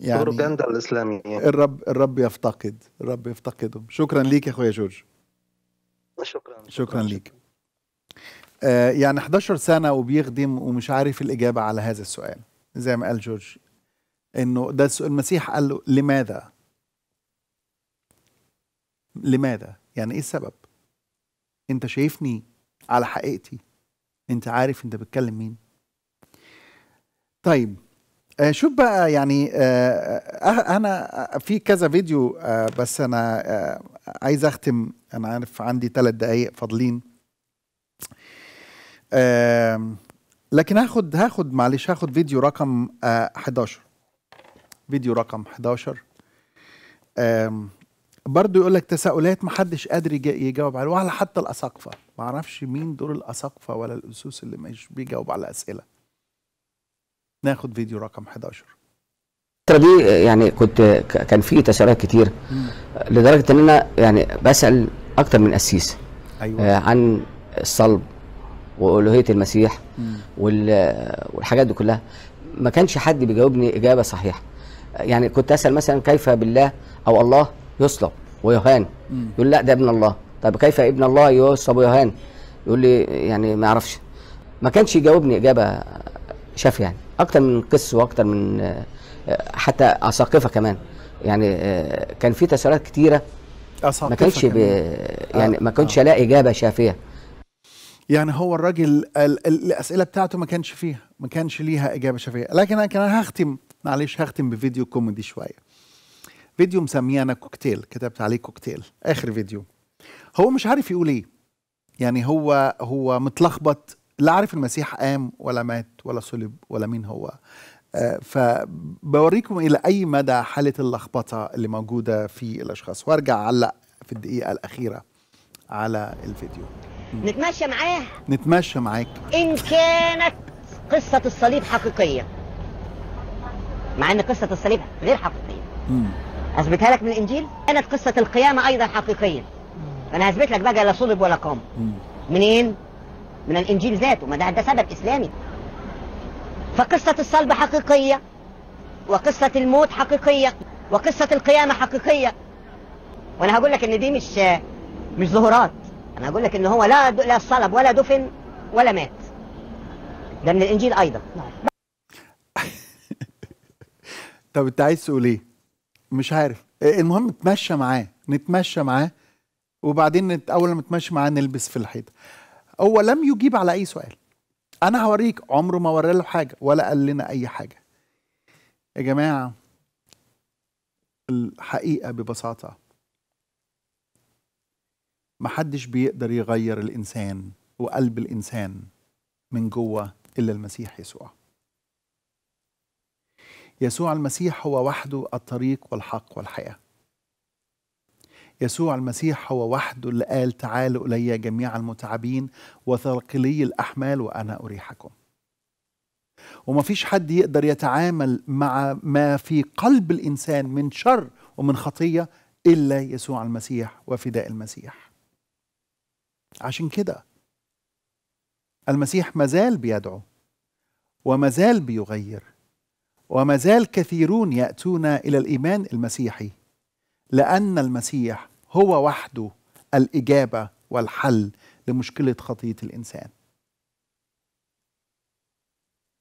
يعني بروباغندا الاسلاميه الرب الرب يفتقد الرب يفتقدهم شكرا ليك يا اخويا جورج شكرا شكرا, شكرا ليك آه يعني 11 سنه وبيخدم ومش عارف الاجابه على هذا السؤال زي ما قال جورج انه ده المسيح قال له لماذا لماذا يعني ايه السبب انت شايفني على حقيقتي انت عارف انت بتكلم مين طيب آه شوف بقى يعني آه, آه،, آه، انا آه، في كذا فيديو آه بس انا آه عايز اختم انا عارف عندي ثلاث دقايق فاضلين آه لكن هاخد هاخد معلش هاخد فيديو رقم آه 11 فيديو رقم 11 برضو يقول لك تساؤلات ما حدش قادر يجاوب عليها ولا حتى الاساقفه ما اعرفش مين دور الاساقفه ولا الاسوس اللي مش بيجاوب على اسئله ناخد فيديو رقم 11 الفترة دي يعني كنت كان في تساؤلات كتير لدرجة إن أنا يعني بسأل أكتر من قسيس أيوة. آه عن الصلب وألوهية المسيح والحاجات دي كلها ما كانش حد بيجاوبني إجابة صحيحة يعني كنت اسال مثلا كيف بالله او الله يصلب ويهان يقول لا ده ابن الله طب كيف ابن الله يصلب ويهان يقول لي يعني ما اعرفش ما كانش يجاوبني اجابه شافيه يعني اكتر من قس واكتر من آه، حتى اساقفه كمان يعني آه، كان في تساؤلات كتيره ما كانش بي يعني ما آه. كنتش الاقي آه. اجابه شافيه يعني هو الراجل الاسئله بتاعته ما كانش فيها ما كانش ليها اجابه شافيه لكن انا هختم معلش هختم بفيديو كوميدي شويه فيديو مسميه انا كوكتيل كتبت عليه كوكتيل اخر فيديو هو مش عارف يقول ايه يعني هو هو متلخبط لا عارف المسيح قام ولا مات ولا صلب ولا مين هو آه، فبوريكم الى اي مدى حاله اللخبطه اللي موجوده في الاشخاص وارجع اعلق في الدقيقه الاخيره على الفيديو نتمشى معاه نتمشى معاك ان كانت قصه الصليب حقيقيه مع ان قصه الصليب غير حقيقيه اثبتها لك من الانجيل كانت قصه القيامه ايضا حقيقيه انا هثبت لك بقى لا صلب ولا قام منين من الانجيل ذاته ما ده ده سبب اسلامي فقصه الصلب حقيقيه وقصه الموت حقيقيه وقصه القيامه حقيقيه وانا هقول لك ان دي مش مش ظهورات انا هقول لك ان هو لا لا صلب ولا دفن ولا مات ده من الانجيل ايضا طب انت عايز تقول ايه؟ مش عارف آه، المهم اتمشى معاه نتمشى معاه وبعدين نت... اول ما نتمشى معاه نلبس في الحيطه هو لم يجيب على اي سؤال انا هوريك عمره ما ورى له حاجه ولا قال لنا اي حاجه يا جماعه الحقيقه ببساطه محدش بيقدر يغير الانسان وقلب الانسان من جوه الا المسيح يسوع يسوع المسيح هو وحده الطريق والحق والحياه يسوع المسيح هو وحده اللي قال تعالوا الي جميع المتعبين وثقلي الاحمال وانا اريحكم وما فيش حد يقدر يتعامل مع ما في قلب الانسان من شر ومن خطيه الا يسوع المسيح وفداء المسيح عشان كده المسيح مازال بيدعو ومازال بيغير وما زال كثيرون ياتون الى الايمان المسيحي لان المسيح هو وحده الاجابه والحل لمشكله خطيه الانسان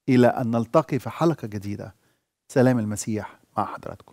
الى ان نلتقي في حلقه جديده سلام المسيح مع حضراتكم